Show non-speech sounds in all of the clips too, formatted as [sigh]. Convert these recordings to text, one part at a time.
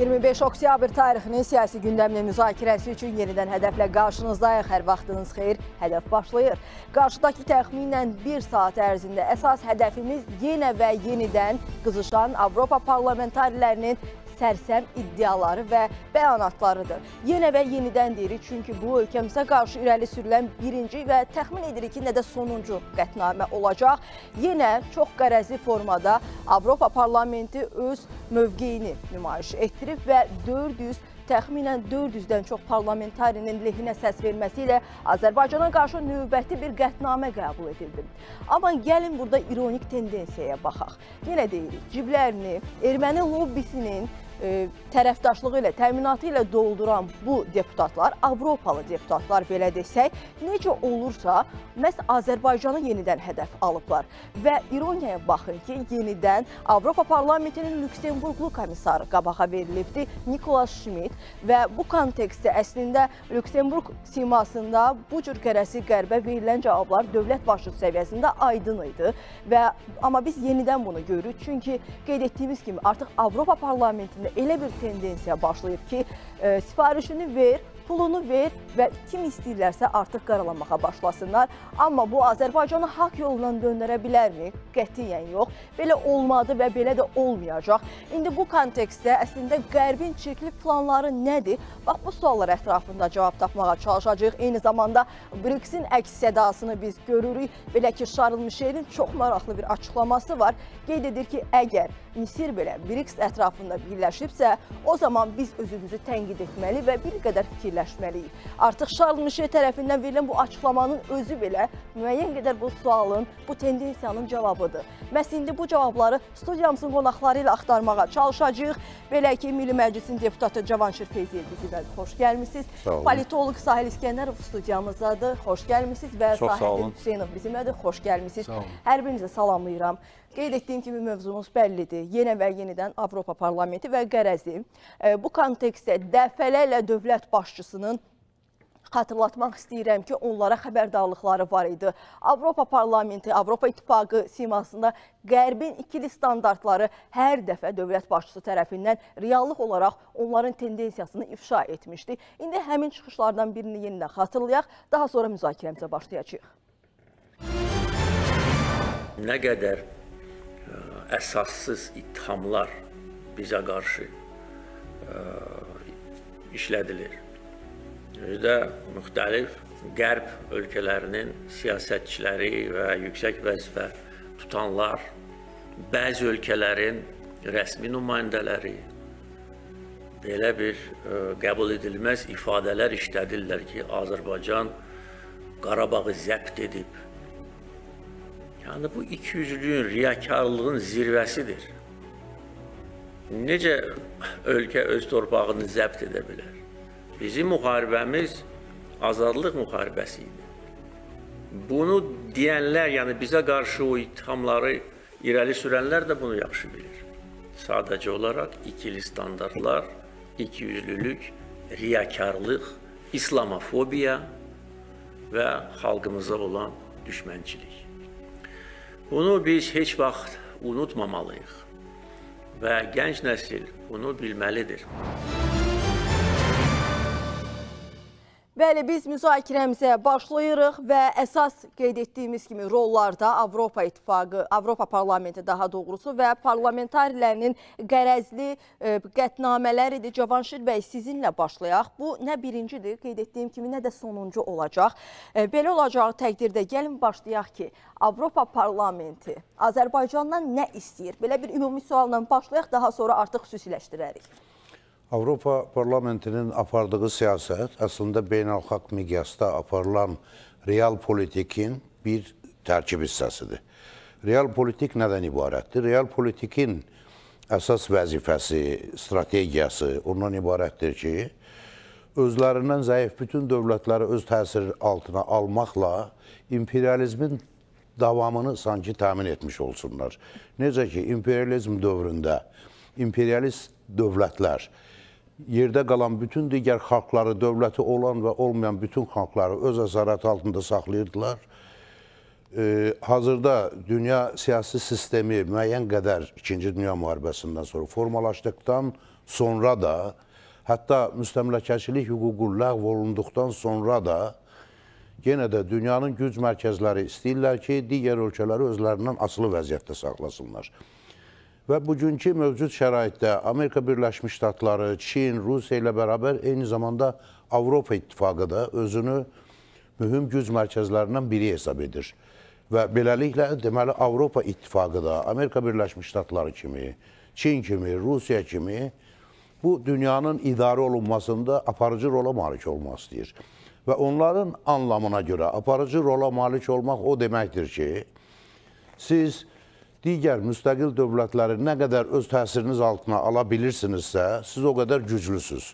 25 oktyabr tarixinin siyasi gündəmlə müzakirəsi üçün yenidən hədəflə qarşınızdayıq. Hər vaxtınız xeyir, hədəf başlayır. Qarşıdakı təxminən bir saat ərzində əsas hədəfimiz yenə və yenidən qızışan Avropa parlamentarilərinin sərsəm iddiaları və bəyanatlarıdır. Yenə və yenidən deyirik, çünki bu ölkəmizə qarşı irəli sürülən birinci və təxmin edirik ki, nə də sonuncu qətnamə olacaq. Yenə çox qərəzli formada Avropa Parlamenti öz mövqeyini nümayiş etdirib və 400 təxminən 400-dən çox parlamentarinin lehinə səs verməsi ilə Azərbaycana qarşı növbəti bir qətnamə qəbul edildi. Amma gəlin burada ironik tendensiyaya baxaq. Yenə deyirik, ciblərini, erməni lobbisinin E, tərəfdaşlığı ilə, təminatı ilə dolduran bu deputatlar, Avropalı deputatlar belə desək, necə olursa, məhz Azərbaycanı yenidən hədəf alıblar. Və ironiyaya baxın ki, yenidən Avropa Parlamentinin Lüksemburqlu komissarı qabağa verilibdir, Nikolas Schmidt və bu kontekstdə əslində Lüksemburq simasında bu cür qərəsi qərbə verilən cavablar dövlət başı səviyyəsində aydın idi və amma biz yenidən bunu görürük, çünki qeyd etdiyimiz kimi artıq Avropa Parlamentində ölkəmizdə elə bir tendensiya başlayıb ki, e, sifarişini ver, pulunu ver və kim istəyirlərsə artıq qaralamağa başlasınlar. Amma bu Azərbaycanı haqq yolundan döndərə bilərmi? Qətiyyən yox. Belə olmadı və belə də olmayacaq. İndi bu kontekstdə əslində Qərbin çirkli planları nədir? Bax, bu suallar ətrafında cavab tapmağa çalışacağıq. Eyni zamanda BRICS-in əks sədasını biz görürük. Belə ki, Şarıl Mişelin çox maraqlı bir açıqlaması var. Qeyd edir ki, əgər Misir belə BRICS ətrafında birləşibsə, o zaman biz özümüzü tənqid etməli və bir qədər fikirləşməliyik. Artıq Şarl Mişel tərəfindən verilən bu açıqlamanın özü belə müəyyən qədər bu sualın, bu tendensiyanın cavabıdır. Məhz indi bu cavabları studiyamızın qonaqları ilə axtarmağa çalışacağıq. Belə ki, Milli Məclisin deputatı Cavanşir Feyziyev bizimlə xoş gəlmişsiniz. Politolog Sahil İskəndərov studiyamızdadır. Xoş gəlmişsiniz və Çox Sahil Hüseynov bizimlədir. Xoş gəlmişsiniz. Hər birinizə salamlayıram. Qeyd etdiyim kimi mövzumuz bəllidir. Yenə və yenidən Avropa Parlamenti və qərəzi e, bu kontekstdə dəfələrlə dövlət başçısının Xatırlatmaq istəyirəm ki, onlara xəbərdarlıqları var idi. Avropa Parlamenti, Avropa İttifaqı simasında Qərbin ikili standartları hər dəfə dövlət başçısı tərəfindən reallıq olaraq onların tendensiyasını ifşa etmişdi. İndi həmin çıxışlardan birini yenidən xatırlayaq, daha sonra müzakirəmizə başlayacağıq. Nə qədər əsassız ithamlar bizə qarşı ə, e, işlədilir. Özdə müxtəlif qərb ölkələrinin siyasətçiləri və yüksək vəzifə tutanlar, bəzi ölkələrin rəsmi nümayəndələri belə bir ə, e, qəbul edilməz ifadələr işlədirlər ki, Azərbaycan Qarabağı zəbt edib, Yəni bu ikiyüzlülüyün, riyakarlığın zirvəsidir. Necə ölkə öz torpağını zəbt edə bilər? Bizim müharibəmiz azadlıq müharibəsi idi. Bunu deyənlər, yəni bizə qarşı o ittihamları irəli sürənlər də bunu yaxşı bilir. Sadəcə olaraq ikili standartlar, ikiyüzlülük, riyakarlıq, islamofobiya və xalqımıza olan düşmənçilik. Bunu biz heç vaxt unutmamalıyıq və gənc nəsil bunu bilməlidir. Bəli, biz müzakirəmizə başlayırıq və əsas qeyd etdiyimiz kimi rollarda Avropa İttifaqı, Avropa Parlamenti daha doğrusu və parlamentarilərinin qərəzli e, qətnamələridir. Cavanşir bəy, sizinlə başlayaq. Bu nə birincidir, qeyd etdiyim kimi, nə də sonuncu olacaq. E, belə olacağı təqdirdə gəlin başlayaq ki, Avropa Parlamenti Azərbaycandan nə istəyir? Belə bir ümumi sualla başlayaq, daha sonra artıq xüsusiləşdirərik. Avropa parlamentinin apardığı siyasət əslində beynəlxalq miqyasda aparılan real politikin bir tərkib hissəsidir. Real politik nədən ibarətdir? Real politikin əsas vəzifəsi, strategiyası ondan ibarətdir ki, özlərindən zəif bütün dövlətləri öz təsir altına almaqla imperializmin davamını sanki təmin etmiş olsunlar. Necə ki, imperializm dövründə imperialist dövlətlər yerdə qalan bütün digər xalqları, dövləti olan və olmayan bütün xalqları öz əsarəti altında saxlayırdılar. E, hazırda dünya siyasi sistemi müəyyən qədər 2-ci Dünya müharibəsindən sonra formalaşdıqdan sonra da, hətta müstəmləkəçilik hüququ ləğv olunduqdan sonra da, yenə də dünyanın güc mərkəzləri istəyirlər ki, digər ölkələri özlərindən asılı vəziyyətdə saxlasınlar. Və bugünkü mövcud şəraitdə Amerika Birləşmiş Ştatları, Çin, Rusiya ilə bərabər eyni zamanda Avropa İttifaqı da özünü mühüm güc mərkəzlərindən biri hesab edir. Və beləliklə, deməli, Avropa İttifaqı da Amerika Birləşmiş Ştatları kimi, Çin kimi, Rusiya kimi bu dünyanın idarə olunmasında aparıcı rola malik olmaq istəyir. Və onların anlamına görə aparıcı rola malik olmaq o deməkdir ki, siz digər müstəqil dövlətləri nə qədər öz təsiriniz altına ala bilirsinizsə, siz o qədər güclüsünüz.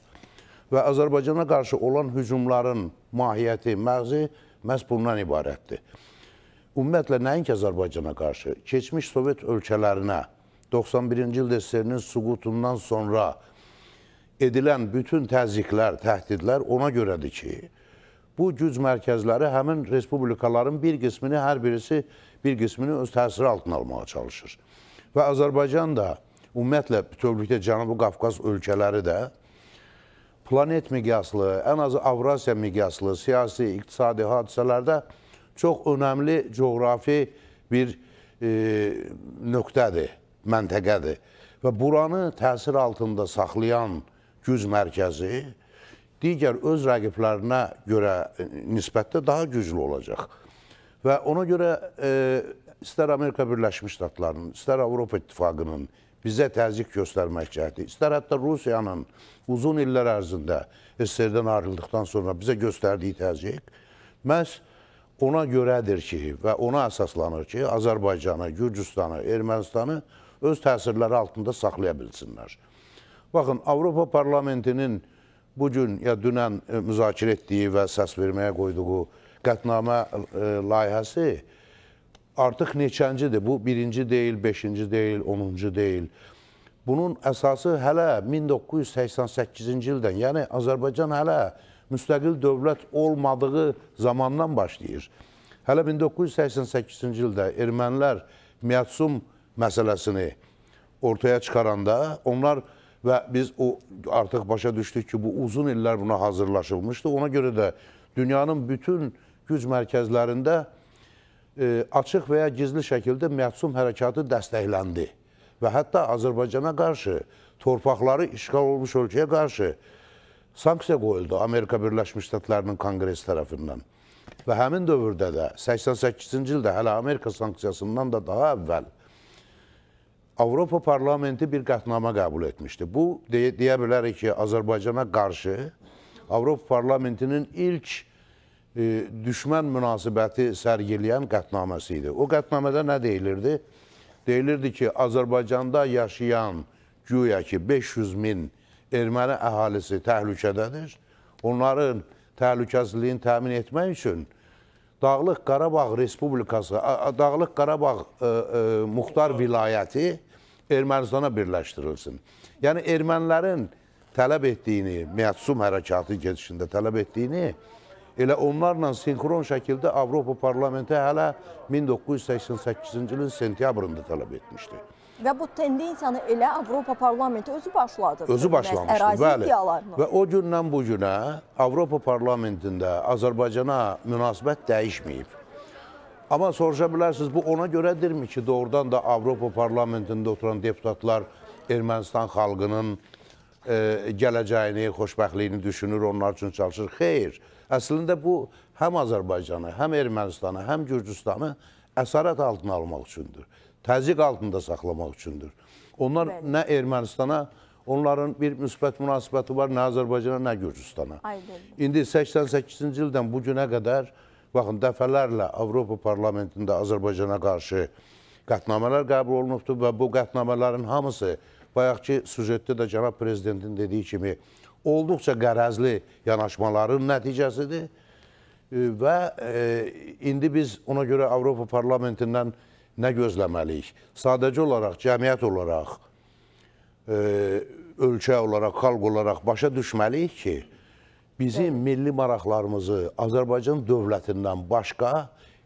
Və Azərbaycana qarşı olan hücumların mahiyyəti, məğzi məhz bundan ibarətdir. Ümumiyyətlə, nəinki Azərbaycana qarşı, keçmiş Sovet ölkələrinə 91-ci ildə SSR-nin suqutundan sonra edilən bütün təzyiqlər, təhdidlər ona görədir ki, bu güc mərkəzləri həmin respublikaların bir qismini hər birisi bir qismini öz təsiri altına almağa çalışır. Və Azərbaycan da, ümumiyyətlə, bütövlükdə Cənubi Qafqaz ölkələri də planet miqyaslı, ən azı Avrasiya miqyaslı siyasi, iqtisadi hadisələrdə çox önəmli coğrafi bir e, nöqtədir, məntəqədir. Və buranı təsir altında saxlayan güc mərkəzi digər öz rəqiblərinə görə e, nisbətdə daha güclü olacaq. Və ona görə e, istər Amerika Birləşmiş Ştatlarının, istər Avropa İttifaqının bizə təzik göstərmək cəhdi, istər hətta Rusiyanın uzun illər ərzində SSR-dən ayrıldıqdan sonra bizə göstərdiyi təzik məhz ona görədir ki və ona əsaslanır ki, Azərbaycanı, Gürcüstanı, Ermənistanı öz təsirləri altında saxlaya bilsinlər. Baxın, Avropa parlamentinin bugün ya dünən e, müzakirə etdiyi və səs verməyə qoyduğu qətnamə e, layihəsi artıq neçəncidir? Bu birinci deyil, beşinci deyil, onuncu deyil. Bunun əsası hələ 1988-ci ildən, yəni Azərbaycan hələ müstəqil dövlət olmadığı zamandan başlayır. Hələ 1988-ci ildə ermənilər Miyatsum məsələsini ortaya çıxaranda onlar və biz o artıq başa düşdük ki, bu uzun illər buna hazırlaşılmışdı. Ona görə də dünyanın bütün güc mərkəzlərində e, açıq və ya gizli şəkildə məhsum hərəkatı dəstəkləndi və hətta Azərbaycana qarşı, torpaqları işğal olmuş ölkəyə qarşı sanksiya qoyuldu Amerika Birləşmiş Ştatlarının konqres tərəfindən. Və həmin dövrdə də 88-ci ildə hələ Amerika sanksiyasından da daha əvvəl Avropa parlamenti bir qətnamə qəbul etmişdi. Bu, deyə, deyə bilərik ki, Azərbaycana qarşı Avropa parlamentinin ilk düşmən münasibəti sərgiləyən qətnaməsi idi. O qətnamədə nə deyilirdi? Deyilirdi ki, Azərbaycanda yaşayan güya ki 500 min erməni əhalisi təhlükədədir. Onların təhlükəsizliyini təmin etmək üçün Dağlıq Qarabağ Respublikası, Dağlıq Qarabağ ə, e, ə, e, Muxtar vilayəti Ermənistana birləşdirilsin. Yəni ermənilərin tələb etdiyini, Mətsum hərəkatı keçişində tələb etdiyini Elə onlarla sinkron şəkildə Avropa parlamenti hələ 1988-ci ilin sentyabrında tələb etmişdi. Və bu tendensiyanı elə Avropa parlamenti özü başladı. Özü başlamışdı, Ərazi bəli. İddialarını. Və o gündən bu günə Avropa parlamentində Azərbaycana münasibət dəyişməyib. Amma soruşa bilərsiniz, bu ona görədirmi ki, doğrudan da Avropa parlamentində oturan deputatlar Ermənistan xalqının e, gələcəyini, xoşbəxtliyini düşünür, onlar üçün çalışır? Xeyr. Xeyr. Əslində bu həm Azərbaycanı, həm Ermənistanı, həm Gürcüstanı əsarət altına almaq üçündür. Təzyiq altında saxlamaq üçündür. Onlar Bəli. nə Ermənistana, onların bir müsbət münasibəti var nə Azərbaycana, nə Gürcüstana. Aydın. İndi 88-ci ildən bu günə qədər baxın dəfələrlə Avropa parlamentində Azərbaycana qarşı qətnamələr qəbul olunubdur və bu qətnamələrin hamısı bayaqki süjetdə də cənab prezidentin dediyi kimi olduqca qərəzli yanaşmaların nəticəsidir və e, indi biz ona görə Avropa parlamentindən nə gözləməliyik? Sadəcə olaraq, cəmiyyət olaraq, e, ölkə olaraq, xalq olaraq başa düşməliyik ki, bizim milli maraqlarımızı Azərbaycan dövlətindən başqa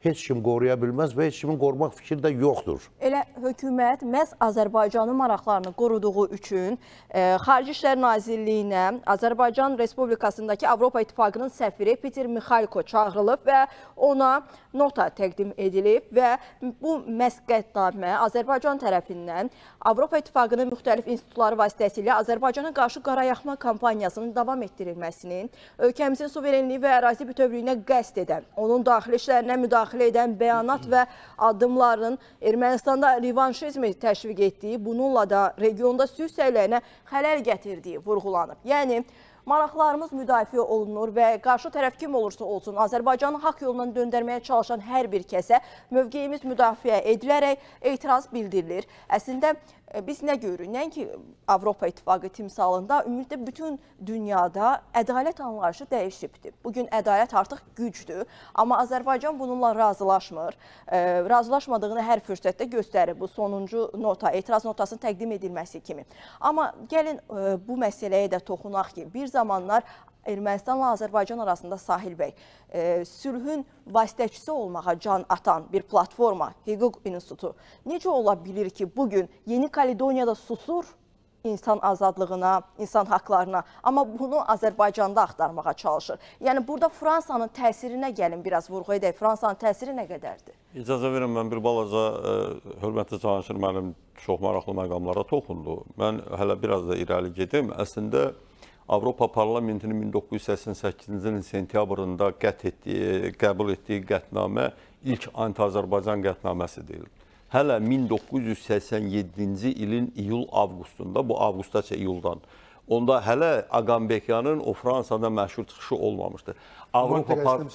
heç kim qoruya bilməz və heç kimin qorumaq fikri də yoxdur. Elə hökumət məhz Azərbaycanın maraqlarını qoruduğu üçün e, Xarici İşlər Nazirliyinə Azərbaycan Respublikasındakı Avropa İttifaqının səfiri Peter Mikhalko çağırılıb və ona nota təqdim edilib və bu məsqətnamə Azərbaycan tərəfindən Avropa İttifaqının müxtəlif institutları vasitəsilə Azərbaycana qarşı qarayaxma kampaniyasının davam etdirilməsinin, ölkəmizin suverenliyi və ərazi bütövlüyünə qəsd edən, onun daxili işlərinə müdaxilə edən bəyanat və addımların Ermənistanda revanşizmi təşviq etdiyi, bununla da regionda sülh səyləyinə xələl gətirdiyi vurğulanıb. Yəni, maraqlarımız müdafiə olunur və qarşı tərəf kim olursa olsun, Azərbaycanı haqq yolundan döndərməyə çalışan hər bir kəsə mövqeyimiz müdafiə edilərək etiraz bildirilir. Əslində, e, biz nə görürük? Nəinki e, Avropa İttifaqı timsalında, ümumiyyətlə bütün dünyada ədalət anlayışı dəyişibdir. Bugün ədalət artıq gücdür, amma Azərbaycan bununla razılaşmır. E, razılaşmadığını hər fürsətdə göstərir bu sonuncu nota, etiraz notasının təqdim edilməsi kimi. Amma gəlin e, bu məsələyə də toxunaq ki, bir zaman zamanlar Ermənistanla Azərbaycan arasında Sahil bəy e, sülhün vasitəçisi olmağa can atan bir platforma, hüquq institutu necə ola bilir ki, bu gün Yeni Kaledoniyada susur insan azadlığına, insan haqlarına, amma bunu Azərbaycanda axtarmağa çalışır. Yəni burada Fransanın təsirinə gəlin biraz vurğu edək. Fransanın təsiri nə qədərdir? İcazə verin mən bir balaca ə, e, hörmətli Cahangir müəllim çox maraqlı məqamlara toxundu. Mən hələ biraz da irəli gedim. Əslində Avropa Parlamentinin 1988-ci ilin sentyabrında qət etdiyi, qəbul etdiyi qətnamə ilk anti-Azərbaycan qətnaməsi deyil. Hələ 1987-ci ilin iyul-avqustunda, bu avqusta isə iyuldan, onda hələ Ağambekyanın o Fransada məşhur çıxışı olmamışdı. Avropa par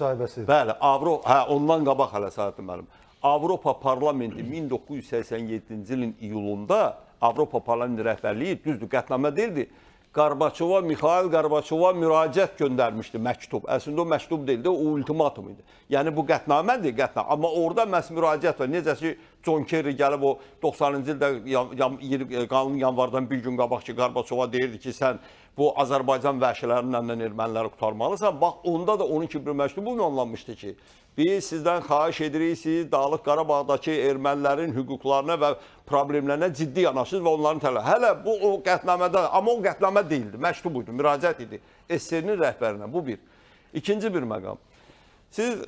Bəli, Avro hə ondan qabaq hələ Səhhətli müəllim. Avropa Parlamenti 1987-ci ilin iyulunda Avropa Parlamenti rəhbərliyi düzdür, qətnamə deyildi. Qarbaçova, Mikhail Qarbaçova müraciət göndərmişdi məktub. Əslində o məktub deyildi, o ultimatum idi. Yəni bu qətnamədir, qətnamə. Amma orada məhz müraciət var. Necə ki, John Kerry gəlib o 90-cı ildə e, qanun yanvardan bir gün qabaq ki, Qarbaçova deyirdi ki, sən bu Azərbaycan vəhşilərindən erməniləri qurtarmalısan. Bax, onda da onun kimi bir məktubu yollanmışdı ki, biz sizdən xahiş edirik, siz Dağlıq Qarabağdakı ermənilərin hüquqlarına və problemlərinə ciddi yanaşırsınız və onların tələ. Hələ bu o qətnamədə, amma o qətnamə deyildi, məktub idi, müraciət idi. SSR-nin rəhbərinə, bu bir. İkinci bir məqam. Siz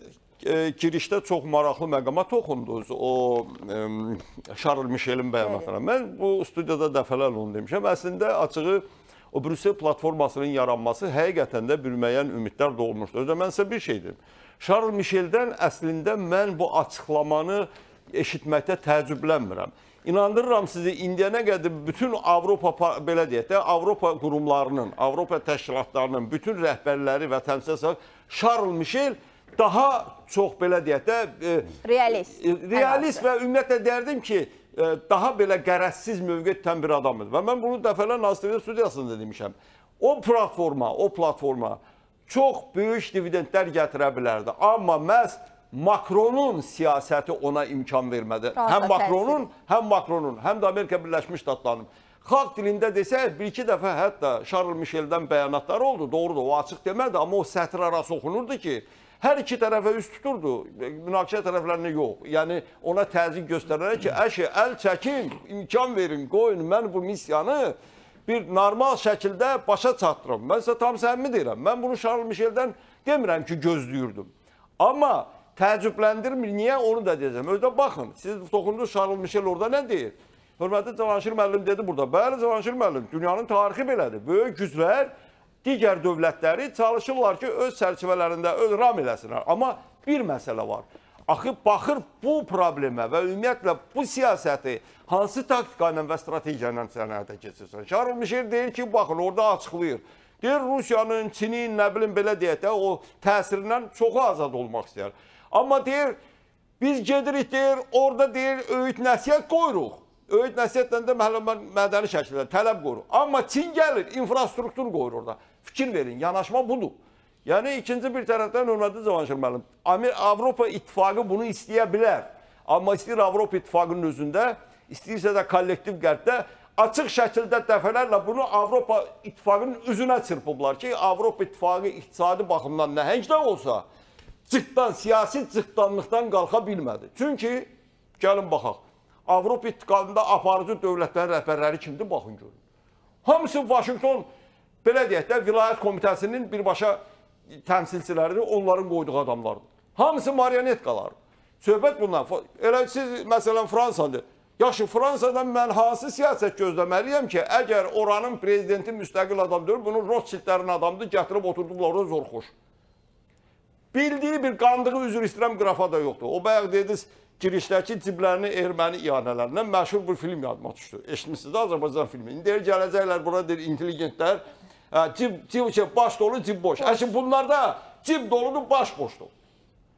girişdə çox maraqlı məqama toxundunuz. O ə, Şarl Mişelin bəyanatına. Mən bu studiyada dəfələrlə onu demişəm. Əslində açığı o Brüssel platformasının yaranması həqiqətən də bir müəyyən ümidlər doğulmuşdur. Özə mən sizə bir şey deyim. Şarl Mişeldən əslində mən bu açıqlamanı eşitməkdə təəccüblənmirəm. İnandırıram sizi, indiyənə qədər bütün Avropa belə deyək də, Avropa qurumlarının, Avropa təşkilatlarının bütün rəhbərləri və təmsilçiləri Şarl Mişel daha çox belə deyək də e, realist. E, realist və ümumiyyətlə deyərdim ki, e, daha belə qərəzsiz mövqe tutan bir adamdır. Və mən bunu dəfələrlə Nazirlər studiyasında demişəm. O platforma, o platforma çox böyük dividendlər gətirə bilərdi. Amma məhz Makronun siyasəti ona imkan vermədi. Rosa həm Makronun, həm Makronun, həm də Amerika Birləşmiş Ştatlarının. Xalq dilində desək, bir-iki dəfə hətta Charles Michel'dən bəyanatlar oldu. Doğrudur, o açıq demədi, amma o sətr arası oxunurdu ki, Hər iki tərəfə üst tuturdu, e, münaqişə tərəflərini yox. Yəni ona təzyiq göstərərək ki, əşi əl çəkin, imkan verin, qoyun mən bu missiyanı bir normal şəkildə başa çatdırım. Mən sizə tam səmimi deyirəm. Mən bunu Charles Michel'dən demirəm ki, gözləyirdim. Amma təəccübləndirmir. Niyə onu da deyəcəm. Özdə baxın, siz toxundunuz Charles Michel orada nə deyir? Hörmətli Cavanşir müəllim dedi burada. Bəli Cavanşir müəllim, dünyanın tarixi belədir. Böyük güclər digər dövlətləri çalışırlar ki, öz sərçivələrində öz ram eləsinlər. Amma bir məsələ var. Axı baxır bu problemə və ümumiyyətlə bu siyasəti hansı taktika ilə və strategiya ilə sənayətə keçirsən? Şarl Mişel deyir ki, baxın orada açıqlayır. Deyir Rusiyanın, Çinin, nə bilim belə deyək də o təsirindən çoxu azad olmaq istəyir. Amma deyir biz gedirik deyir, orada deyir öyüd nəsihət qoyuruq. Öyüd nəsihətlə də məhəllə mədəni şəkildə tələb qoyur. Amma Çin gəlir, infrastruktur qoyur orada. Fikir verin, yanaşma budur. Yəni ikinci bir tərəfdən hörmətli Cavanşir müəllim, Avropa İttifaqı bunu istəyə bilər. Amma istəyir Avropa İttifaqının özündə, istəyirsə də kollektiv qərbdə açıq şəkildə dəfələrlə bunu Avropa İttifaqının üzünə çırpıblar ki, Avropa İttifaqı iqtisadi baxımdan nəhəng də olsa, cıqdan, siyasi cıqdanlıqdan qalxa bilmədi. Çünki gəlin baxaq. Avropa İttifaqında aparıcı dövlətlərin rəhbərləri kimdir baxın görün. Hamısı Vaşinqton belə deyək də, vilayət komitəsinin birbaşa təmsilçilərini onların qoyduğu adamlardır. Hamısı marionetqalardır. Söhbət bundan. Elə siz, məsələn, Fransadır. Yaxşı, Fransadan mən hansı siyasət gözləməliyəm ki, əgər oranın prezidenti müstəqil adamdır, bunun Rothschildlərin adamdır, gətirib oturduqlar orada zorxoş. Bildiyi bir qandığı üzr istəyirəm qrafa da yoxdur. O bayaq dediniz, girişdəki ciblərini erməni iyanələrindən məşhur bir film yadıma düşdü. Eşitmişsiniz də Azərbaycan filmi. İndi deyir, gələcəklər bura deyir, intelligentlər cib, cib, şey, baş dolu, cib boş. Əşin bunlarda cib doludur, baş boşdur.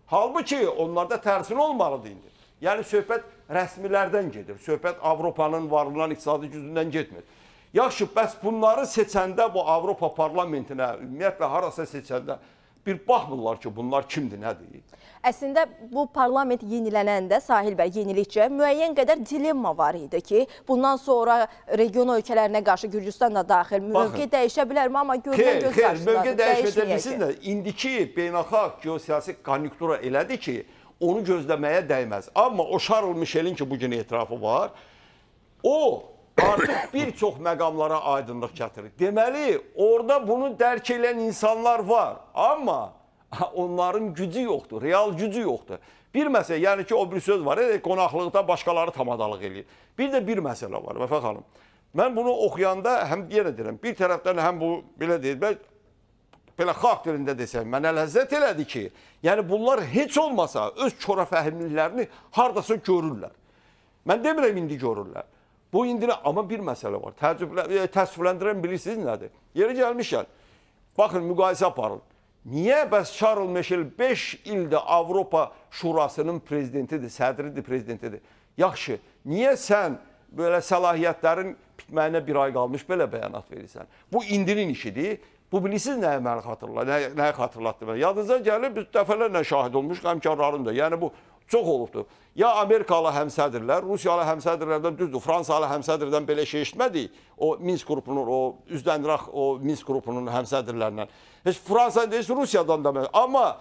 Halbuki onlarda tərsin olmalıdır indi. Yəni söhbət rəsmilərdən gedir. Söhbət Avropanın varlılan iqtisadi gücündən getmir. Yaxşı, bəs bunları seçəndə bu Avropa parlamentinə, ümumiyyətlə harasa seçəndə bir baxmırlar ki, bunlar kimdir, nədir? Əslində, bu parlament yenilənəndə, Sahil bəy, yenilikcə müəyyən qədər dilemma var idi ki, bundan sonra region ölkələrinə qarşı Gürcüstan da daxil mövqe dəyişə bilərmi, amma görünən göz qarşıdadır, mövqe dəyişməyəcək. Də, indiki beynəlxalq geosiyasi konjunktura elədi ki, onu gözləməyə dəyməz. Amma o Charles Michelin ki, bugün etirafı var, o artıq bir çox məqamlara aydınlıq gətirir. Deməli, orada bunu dərk edən insanlar var, amma [laughs] onların gücü yoxdur, real gücü yoxdur. Bir məsələ, yəni ki, o bir söz var, e, qonaqlıqda başqaları tamadalıq eləyir. Bir də bir məsələ var, Vəfə xanım. Mən bunu oxuyanda, həm yenə deyirəm, bir tərəfdən həm bu, belə deyil, bəl, belə xalq dilində desəm, mənə ləzzət elədi ki, yəni bunlar heç olmasa öz kora fəhimlilərini hardasa görürlər. Mən demirəm indi görürlər. Bu indi amma bir məsələ var. Təəccüblə e, təəssüfləndirən bilirsiniz nədir? Yeri gəlmişkən baxın müqayisə aparın. Niyə bəs Charles Michel 5 ildə Avropa Şurasının prezidentidir, sədridir, prezidentidir? Yaxşı, niyə sən belə səlahiyyətlərin bitməyinə bir ay qalmış belə bəyanat verirsən? Bu indinin işidir. Bu bilirsiniz nəyə məni xatırla, nəyə, nəyə xatırlatdı mənə? Yadınıza gəlir, biz dəfələrlə şahid olmuş həmkarlarım da. Yəni bu çox olubdur. Ya Amerikalı həmsədirlər, Rusiyalı həmsədirlərdən düzdür, Fransalı həmsədirdən belə şey eşitmədik. O Minsk qrupunun, o üzdəniraq o Minsk qrupunun həmsədirlərindən. Heç Fransa deyilsin, Rusiyadan da mən. Amma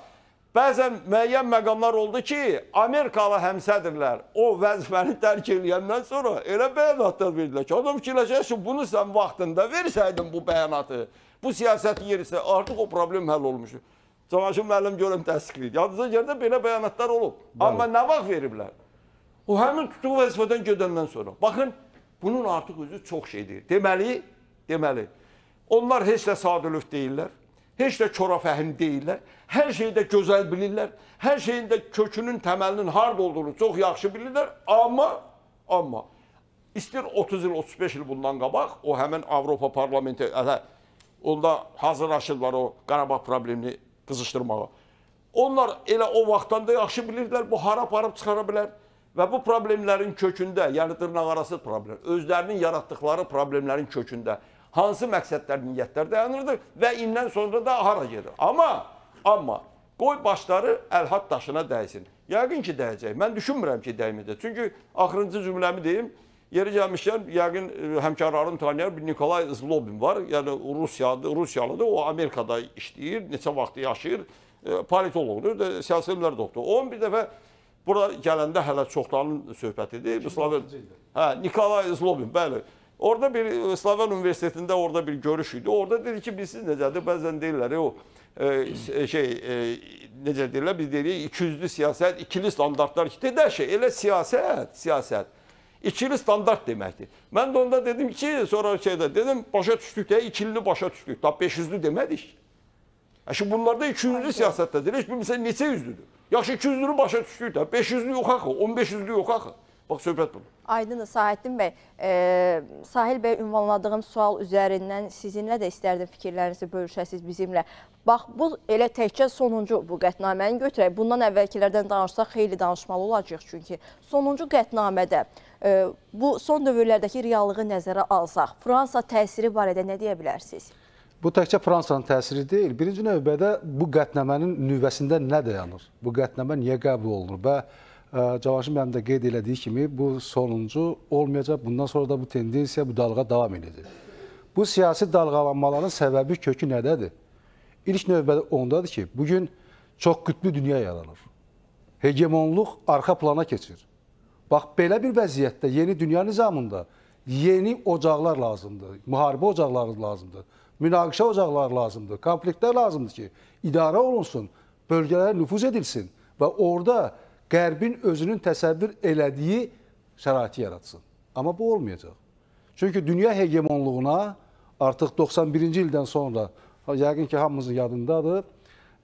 bəzən müəyyən məqamlar oldu ki, Amerikalı həmsədirlər o vəzifəni tərk eləyəndən sonra elə bəyanatlar verdilər ki, adam fikirləşək ki, bunu sən vaxtında versəydin bu bəyanatı, bu siyasət yerisə artıq o problem həll olmuşdur. Cavanşir müəllim görüm təsdiqləyir. Yadınıza gəldə belə bəyanatlar olub. Bəli. Amma nə vaxt veriblər? O həmin tutduğu vəzifədən gedəndən sonra. Baxın, bunun artıq özü çox şeydir. Deməli, deməli, onlar heç də sadəlöv deyirlər. Heç də kora fəhim deyirlər. Hər şeyi də gözəl bilirlər. Hər şeyin də kökünün, təməlinin harda olduğunu çox yaxşı bilirlər. Amma, amma, İstir 30 il, 35 il bundan qabaq o həmin Avropa parlamenti onda hazırlaşırlar o Qarabağ problemini qızışdırmağa. Onlar elə o vaxtdan da yaxşı bilirdilər, bu hara aparıb çıxara bilər və bu problemlərin kökündə, yəni dırnaqarası problem, özlərinin yaratdıqları problemlərin kökündə hansı məqsədlər, niyyətlər dayanırdı və indən sonra da hara gedir. Amma, amma qoy başları əlhat daşına dəysin. Yəqin ki, dəyəcək. Mən düşünmürəm ki, dəyməyəcək. Çünki axırıncı cümləmi deyim, Yeri gəlmişkən, yəqin e, həmkarlarım tanıyar bir Nikolay Zlobin var. Yəni Rusiyadır, Rusiyalıdır. O Amerikada işləyir, neçə vaxtı yaşayır. E, politoloqdur, siyasi elmlər doktoru. Onun bir dəfə bura gələndə hələ çoxdanın söhbətidir. Slaven Hə, Nikolay Zlobin, bəli. Orada bir e, Slaven Universitetində orada bir görüş idi. Orada dedi ki, biz siz necədir? Bəzən deyirlər, o e, şey e, necə deyirlər? Biz deyirik ikiyüzlü siyasət, ikili standartlar. Dedi şey, elə siyasət, siyasət İkili standart deməkdir. Mən də onda dedim ki, sonra şeydə dedim, başa düşdük də, ikilini başa düşdük. Tap 500-lü demədik. Əşi e bunlarda 200-lü siyasətdədir. Heç bilmirsən neçə yüzlüdür. Yaxşı 200-lünü başa düşdük də, 500-lü yox axı, 1500-lü yox axı. Bax söhbət budur. Aydındır Sahəddin bəy. E, Sahil bəy ünvanladığım sual üzərindən sizinlə də istərdim fikirlərinizi bölüşəsiz bizimlə. Bax bu elə təkcə sonuncu bu qətnaməni götürək. Bundan əvvəlkilərdən danışsaq xeyli danışmalı olacağıq çünki. Sonuncu qətnamədə e, Bu son dövrlərdəki reallığı nəzərə alsaq, Fransa təsiri barədə nə deyə bilərsiniz? Bu təkcə Fransanın təsiri deyil. Birinci növbədə bu qətnamənin nüvəsində nə dayanır? Bu qətnamə niyə qəbul olunur? Və e, Cavanşin mənim də qeyd elədiyi kimi bu sonuncu olmayacaq. Bundan sonra da bu tendensiya, bu dalğa davam edəcək. Bu siyasi dalğalanmaların səbəbi kökü nədədir? İlk növbədə ondadır ki, bugün çox qütlü dünya yaranır. Hegemonluq arxa plana keçir. Bax, belə bir vəziyyətdə, yeni dünya nizamında yeni ocaqlar lazımdır, müharibə ocaqları lazımdır, münaqişə ocaqları lazımdır, konfliktlər lazımdır ki, idarə olunsun, bölgələrə nüfuz edilsin və orada Qərbin özünün təsəvvür elədiyi şəraiti yaratsın. Amma bu olmayacaq. Çünki dünya hegemonluğuna artıq 91-ci ildən sonra, yəqin ki, hamımızın yadındadır,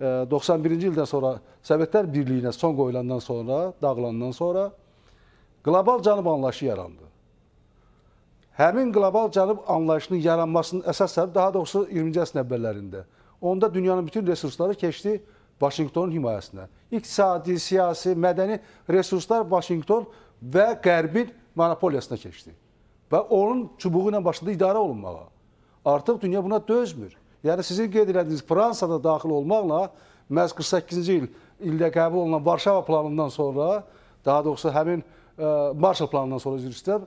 91-ci e, ildən sonra Sovetlər Birliyinə son qoyulandan sonra, dağılandan sonra qlobal cənub anlayışı yarandı. Həmin qlobal cənub anlayışının yaranmasının əsas səbəbi daha doğrusu 20-ci əsrin əvvəllərində. Onda dünyanın bütün resursları keçdi Vaşinqtonun himayəsinə. İqtisadi, siyasi, mədəni resurslar Vaşinqton və Qərbin monopoliyasına keçdi. Və onun çubuğu ilə başladı idarə olunmağa. Artıq dünya buna dözmür. Yəni sizin qeyd etdiyiniz Fransada daxil olmaqla məhz 48-ci il ildə qəbul olunan Varşava planından sonra, daha doğrusu həmin Marshall planından sonra üzr istəyirəm,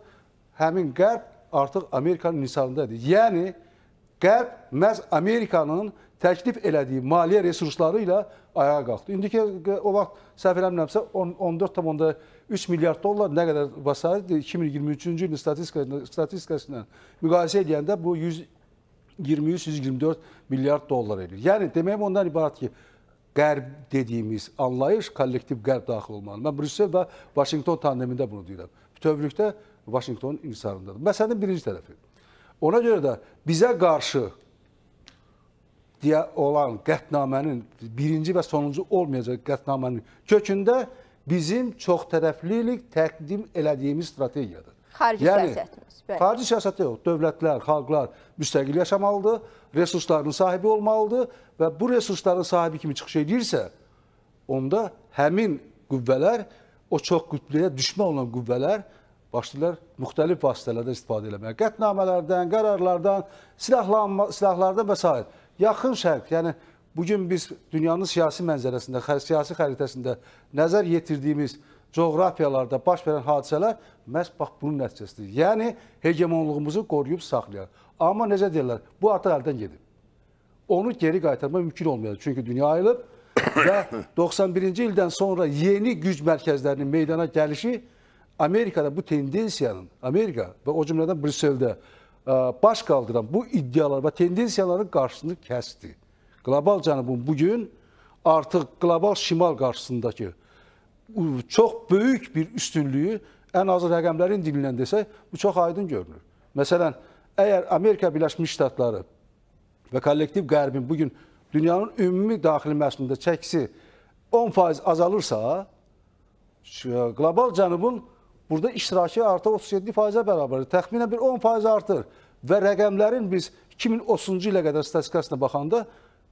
həmin Qərb artıq Amerikanın nisarındadır. Yəni, Qərb məhz Amerikanın təklif elədiyi maliyyə resursları ilə ayağa qalxdı. İndiki o vaxt səhv eləmirəmsə 14,3 milyard dollar nə qədər vəsaitdir 2023-cü ilin statistikasından müqayisə edəndə bu 123-124 milyard dollar edir. Yəni deməyim ondan ibarət ki, qərb dediyimiz anlayış kollektiv qərb daxil olmalı. Mən Brüssel və Vaşinqton tandemində bunu deyirəm. Bütövlükdə Vaşinqtonun intisarındadır. Məsələnin birinci tərəfi. Ona görə də bizə qarşı deyə olan qətnamənin birinci və sonuncu olmayacaq qətnamənin kökündə bizim çoxtərəflilik təqdim elədiyimiz strategiyadır. Xarici yəni, siyasətimiz. Bəli. Xarici siyasət yox, dövlətlər, xalqlar müstəqil yaşamalıdır, resurslarının sahibi olmalıdır və bu resursların sahibi kimi çıxış edirsə, onda həmin qüvvələr, o çox qütblüyə düşmə olan qüvvələr başlayırlar müxtəlif vasitələrdən istifadə eləməyə. Qətnamələrdən, qərarlardan, silahlanma, silahlardan və s. Yaxın şərq, yəni bugün biz dünyanın siyasi mənzərəsində, siyasi xəritəsində nəzər yetirdiyimiz coğrafiyalarda baş verən hadisələr məhz bax bunun nəticəsidir. Yəni hegemonluğumuzu qoruyub saxlayar. Amma necə deyirlər, bu artıq əldən gedib onu geri qaytarmaq mümkün olmayacaq. Çünki dünya ayrılıb [coughs] və 91-ci ildən sonra yeni güc mərkəzlərinin meydana gəlişi Amerikada bu tendensiyanın, Amerika və o cümlədən Brüsseldə e, baş qaldıran bu iddialar və tendensiyaların qarşısını kəsdi. Qlobal cənubun bugün artıq qlobal şimal qarşısındakı çox böyük bir üstünlüyü ən azı rəqəmlərin dilindən desək, bu çox aydın görünür. Məsələn, əgər Amerika Birləşmiş Ştatları və kollektiv qərbin bugün dünyanın ümumi daxili məhsulunda çəkisi 10% azalırsa, e, qlobal cənubun burada iştirakı artı 37%-ə bərabərdir. Təxminən bir 10% artır və rəqəmlərin biz 2030-cu ilə qədər statistikasına baxanda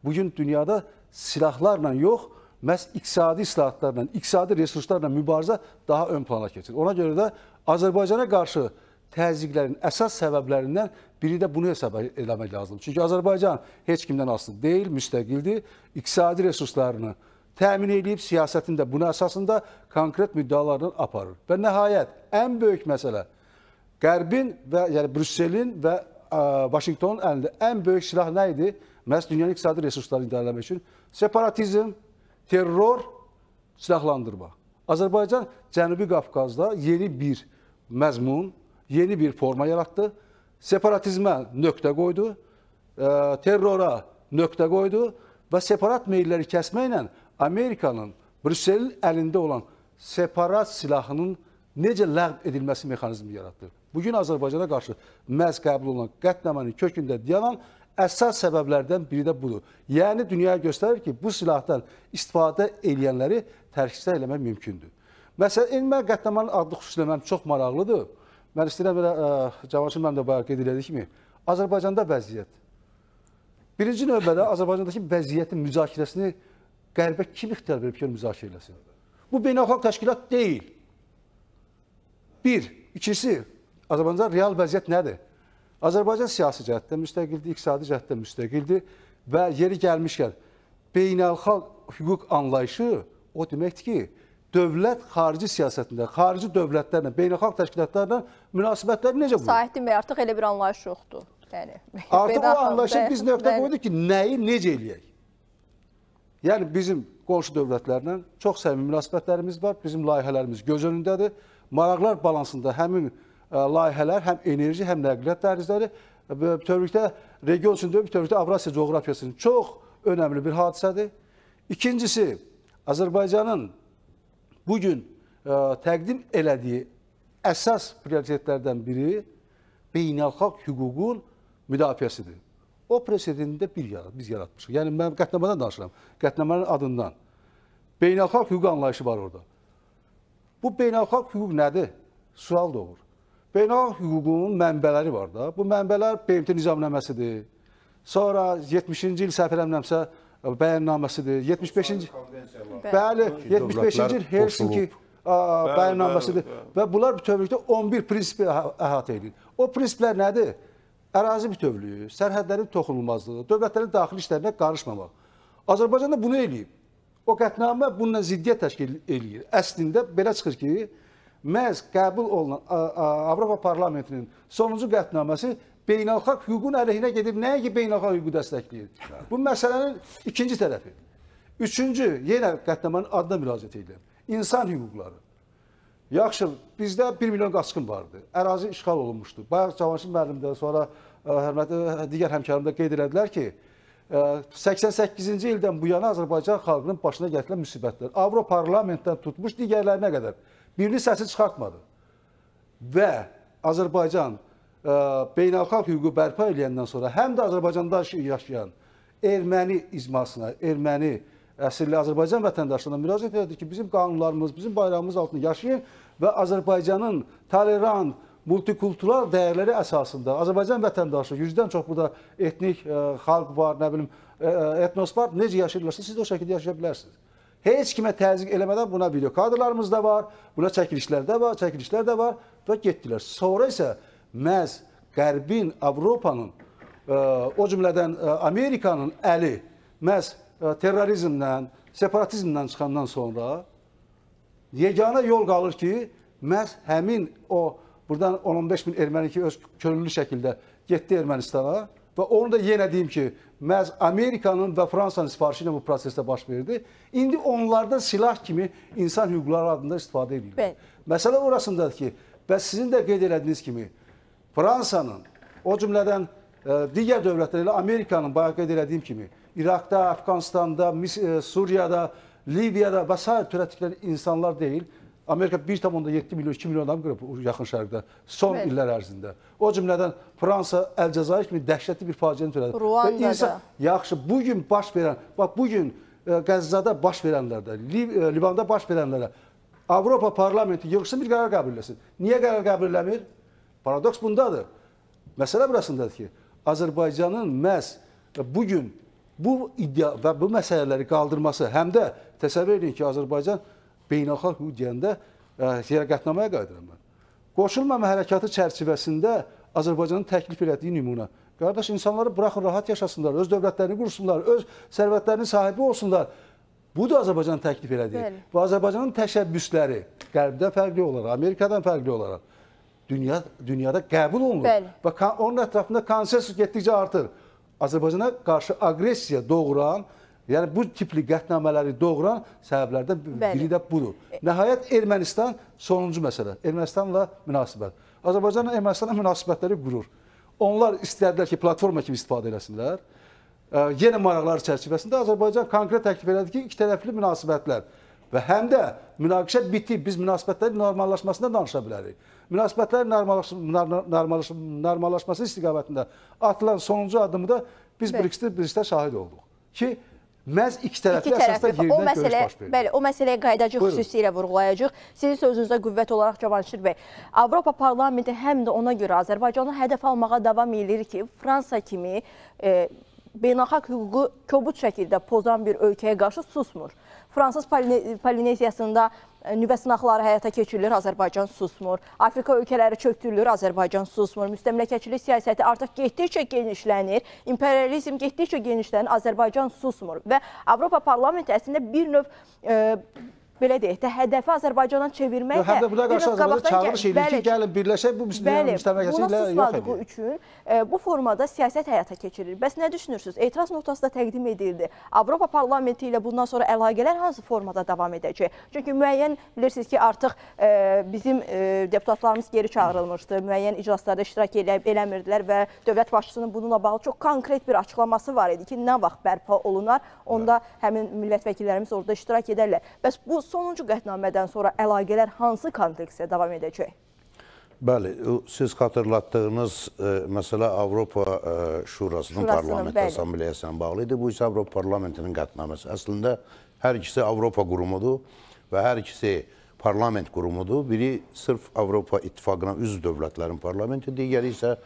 bugün dünyada silahlarla yox, məhz iqtisadi islahatlarla, iqtisadi resurslarla mübarizə daha ön plana keçir. Ona görə də Azərbaycana qarşı təzyiqlərin əsas səbəblərindən biri də bunu hesab eləmək lazımdır. Çünki Azərbaycan heç kimdən asılı deyil, müstəqildir. İqtisadi resurslarını təmin edib, siyasətin də buna əsasında konkret müddəalarını aparır. Və nəhayət ən böyük məsələ Qərbin və yəni Brüsselin və ə, Vaşinqtonun əlində ən böyük silah nə idi? Məhz dünyanın iqtisadi resurslarını idarələmək üçün separatizm, terror, silahlandırma. Azərbaycan Cənubi Qafqazda yeni bir məzmun, yeni bir forma yarattı. Separatizme nöqtə qoydu, terrora nöqtə qoydu və separat meyilləri kəsməklə Amerikanın, Brüsselin əlində olan separat silahının necə ləğv edilməsi mexanizmi yaratdı. Bugün Azərbaycana qarşı məhz qəbul olunan qətnamənin kökündə dayanan əsas səbəblərdən biri də budur. Yəni, dünyaya göstərir ki, bu silahdan istifadə eləyənləri tərkistə eləmək mümkündür. Məsələn, elmə qətnamənin adlı xüsusilə mənim çox maraqlıdır. Mən istəyirəm belə, e, Cavanşir mənim də bayaq qeyd elədi kimi, Azərbaycanda vəziyyət. Birinci növbədə Azərbaycandakı vəziyyətin müzakirəsini qərbə kim ixtiyar verib ki, müzakirə eləsin? Bu beynəlxalq təşkilat deyil. Bir, ikincisi, Azərbaycanda real vəziyyət nədir? Azərbaycan siyasi cəhətdə müstəqildir, iqtisadi cəhətdə müstəqildir və yeri gəlmişkən beynəlxalq hüquq anlayışı o deməkdir ki, dövlət xarici siyasətində, xarici dövlətlərlə, beynəlxalq təşkilatlarla münasibətləri necə buyur? Sahidin bəy, artıq elə bir anlayış yoxdur. Yəni, artıq o anlayışa biz nöqtə qoyduq ki, nəyi necə eləyək? Yəni, bizim qonşu dövlətlərlə çox səmimi münasibətlərimiz var, bizim layihələrimiz göz önündədir. Maraqlar balansında həmin e, layihələr, həm enerji, həm nəqliyyat dəhlizləri, bütövlükdə region üçün deyil, bütövlükdə Avrasiya coğrafiyasının çox önəmli bir hadisədir. İkincisi, Azərbaycanın bu gün e, təqdim elədiyi əsas prioritetlərdən biri beynəlxalq hüququn müdafiəsidir. O presedində bir yarat, biz yaratmışıq. Yəni mən qətnamədən danışıram. Qətnamənin adından. Beynəlxalq hüquq anlayışı var orada. Bu beynəlxalq hüquq nədir? Sual doğur. Beynəlxalq hüququnun mənbələri var da. Bu mənbələr BMT nizamnaməsidir. Sonra 70-ci il səhv eləmirəmsə bəyannaməsidir. 75-ci Bəli, 75-ci il Helsinki bəyannaməsidir və bunlar bütövlükdə 11 prinsipi əhatə edir. O prinsiplər nədir? Ərazi bütövlüyü, sərhədlərin toxunulmazlığı, dövlətlərin daxili işlərinə qarışmamaq. Azərbaycan da bunu eləyib. O qətnamə bununla ziddiyyət təşkil eləyir. Əslində belə çıxır ki, məhz qəbul olunan Avropa parlamentinin sonuncu qətnaməsi beynəlxalq hüququn əleyhinə gedib nəyə ki, beynəlxalq hüququ dəstəkləyir. Bu məsələnin ikinci tərəfi. Üçüncü, yenə qətnamənin adına müraciət edirəm. İnsan hüquqları. Yaxşı, bizdə 1 milyon qaçqın vardı. Ərazi işğal olunmuşdu. Bayaq Cavanşir müəllimdə, sonra e, hörmətli e, digər həmkarımda qeyd elədilər ki, 88-ci e, ildən bu yana Azərbaycan xalqının başına gətirilən müsibətlər, Avro parlamentdən tutmuş digərlərinə qədər birli səsi çıxartmadı. Və Azərbaycan xalqı beynəlxalq hüququ bərpa eləyəndən sonra həm də Azərbaycanda yaşayan erməni izmasına, erməni əsirli Azərbaycan vətəndaşlarına müraciət edirdi ki, bizim qanunlarımız, bizim bayrağımız altında yaşayın və Azərbaycanın tolerant, multikultural dəyərləri əsasında Azərbaycan vətəndaşı, yüzdən çox burada etnik ə, xalq var, nə bilim, ə, etnos var, necə yaşayırlarsa siz də o şəkildə yaşaya bilərsiniz. Heç kimə təzyiq eləmədən buna video kadrlarımız da var, buna çəkilişlər də var, çəkilişlər də var və getdilər. Sonra isə məhz Qərbin, Avropanın, e, o cümlədən e, Amerikanın əli məhz e, terrorizmdən, separatizmdən çıxandan sonra yeganə yol qalır ki, məhz həmin o buradan 10-15 min erməni ki, öz könüllü şəkildə getdi Ermənistana və onu da yenə deyim ki, məhz Amerikanın və Fransanın sifarişi ilə bu prosesdə baş verdi. İndi onlarda silah kimi insan hüquqları adında istifadə edirlər. Məsələ orasındadır ki, bəs sizin də qeyd elədiyiniz kimi, Fransanın, o cümlədən ə, e, digər dövlətlər ilə Amerikanın bayaq qeyd elədiyim kimi İraqda, Afqanistanda, Mis ə, e, Suriyada, Liviyada və s. törətdikləri insanlar deyil. Amerika 1,7 milyon, 2 milyon adam qırıb yaxın şərqdə son evet. illər ərzində. O cümlədən Fransa, Əlcəzair kimi dəhşətli bir faciəni törədi. Ruandada. İnsan, yaxşı, bugün baş verən, bax bugün e, Qəzzada baş verənlərdə, Liv Livanda baş verənlərə Avropa parlamenti yığışsın bir qərar qəbul etsin. Niyə qərar qəbul eləmir? Paradoks bundadır. Məsələ burasındadır ki, Azərbaycanın məhz bu gün bu iddia və bu məsələləri qaldırması həm də təsəvvür edin ki, Azərbaycan beynəlxalq hüquq deyəndə siyaqətnaməyə e, qayıdıram mən. Qoşulmama hərəkatı çərçivəsində Azərbaycanın təklif elədiyi nümunə. Qardaş, insanları buraxın, rahat yaşasınlar, öz dövlətlərini qursunlar, öz sərvətlərinin sahibi olsunlar. Bu da Azərbaycan təklif elədiyi. Bəli. Bu Azərbaycanın təşəbbüsləri qərbdən fərqli olaraq, Amerikadan fərqli olaraq dünya dünyada qəbul olunur. Bəli. Və onun ətrafında konsensus getdikcə artır. Azərbaycana qarşı aqressiya doğuran, yəni bu tipli qətnamələri doğuran səbəblərdən Bəli. biri də budur. Nəhayət Ermənistan sonuncu məsələ. Ermənistanla münasibət. Azərbaycanla Ermənistanla münasibətləri qurur. Onlar istədilər ki, platforma kimi istifadə eləsinlər. Yenə maraqlar çərçivəsində Azərbaycan konkret təklif elədi ki, iki tərəfli münasibətlər Və həm də münaqişə bitib, biz münasibətlərin normallaşmasında danışa bilərik. Münasibətlərin normallaş, normallaşması istiqamətində atılan sonuncu adımı da biz BRICS-də BRICS-də şahid olduq ki, Məhz iki tərəfli iki əsasda yerindən o məsələ, görüş baş verir. Bəli, o məsələyə qayıdacaq, xüsusilə vurğulayacaq. Sizin sözünüzdə qüvvət olaraq Cavanşir bəy, Avropa parlamenti həm də ona görə Azərbaycanı hədəf almağa davam edir ki, Fransa kimi e, beynəlxalq hüququ kobud şəkildə pozan bir ölkəyə qarşı susmur. Fransız Polin Polineziyasında e, nüvə sınaqları həyata keçirilir, Azərbaycan susmur. Afrika ölkələri çöktürülür, Azərbaycan susmur. Müstəmləkəçilik siyasəti artıq getdikcə genişlənir, imperializm getdikcə genişlənir, Azərbaycan susmur. Və Avropa Parlamenti əslində bir növ... E, belə deyək də hədəfi Azərbaycana çevirmək Yo, də biraz qabaqdan çağırış edir ki, gəlin birləşək bu müstəmləkəsi ilə yox edir. üçün e, bu formada siyasət həyata keçirilir. Bəs nə düşünürsünüz? Etiraz notası da təqdim edildi. Avropa parlamenti ilə bundan sonra əlaqələr hansı formada davam edəcək? Çünki müəyyən bilirsiniz ki, artıq e, bizim e, deputatlarımız geri çağırılmışdı. Müəyyən iclaslarda iştirak elə, eləmirdilər və dövlət başçısının bununla bağlı çox konkret bir açıqlaması var idi ki, nə vaxt bərpa olunar, onda həmin millət vəkillərimiz orada iştirak edərlər. Bəs bu sonuncu qətnamədən sonra əlaqələr hansı kontekstdə davam edəcək? Bəli, siz xatırlatdığınız ə, e, məsələ Avropa ə, e, Şurasının, Şurasının parlament assambleyası ilə bağlı idi. Bu isə Avropa parlamentinin qətnaməsi. Əslində hər ikisi Avropa qurumudur və hər ikisi parlament qurumudur. Biri sırf Avropa İttifaqına üzv dövlətlərin parlamenti, digəri isə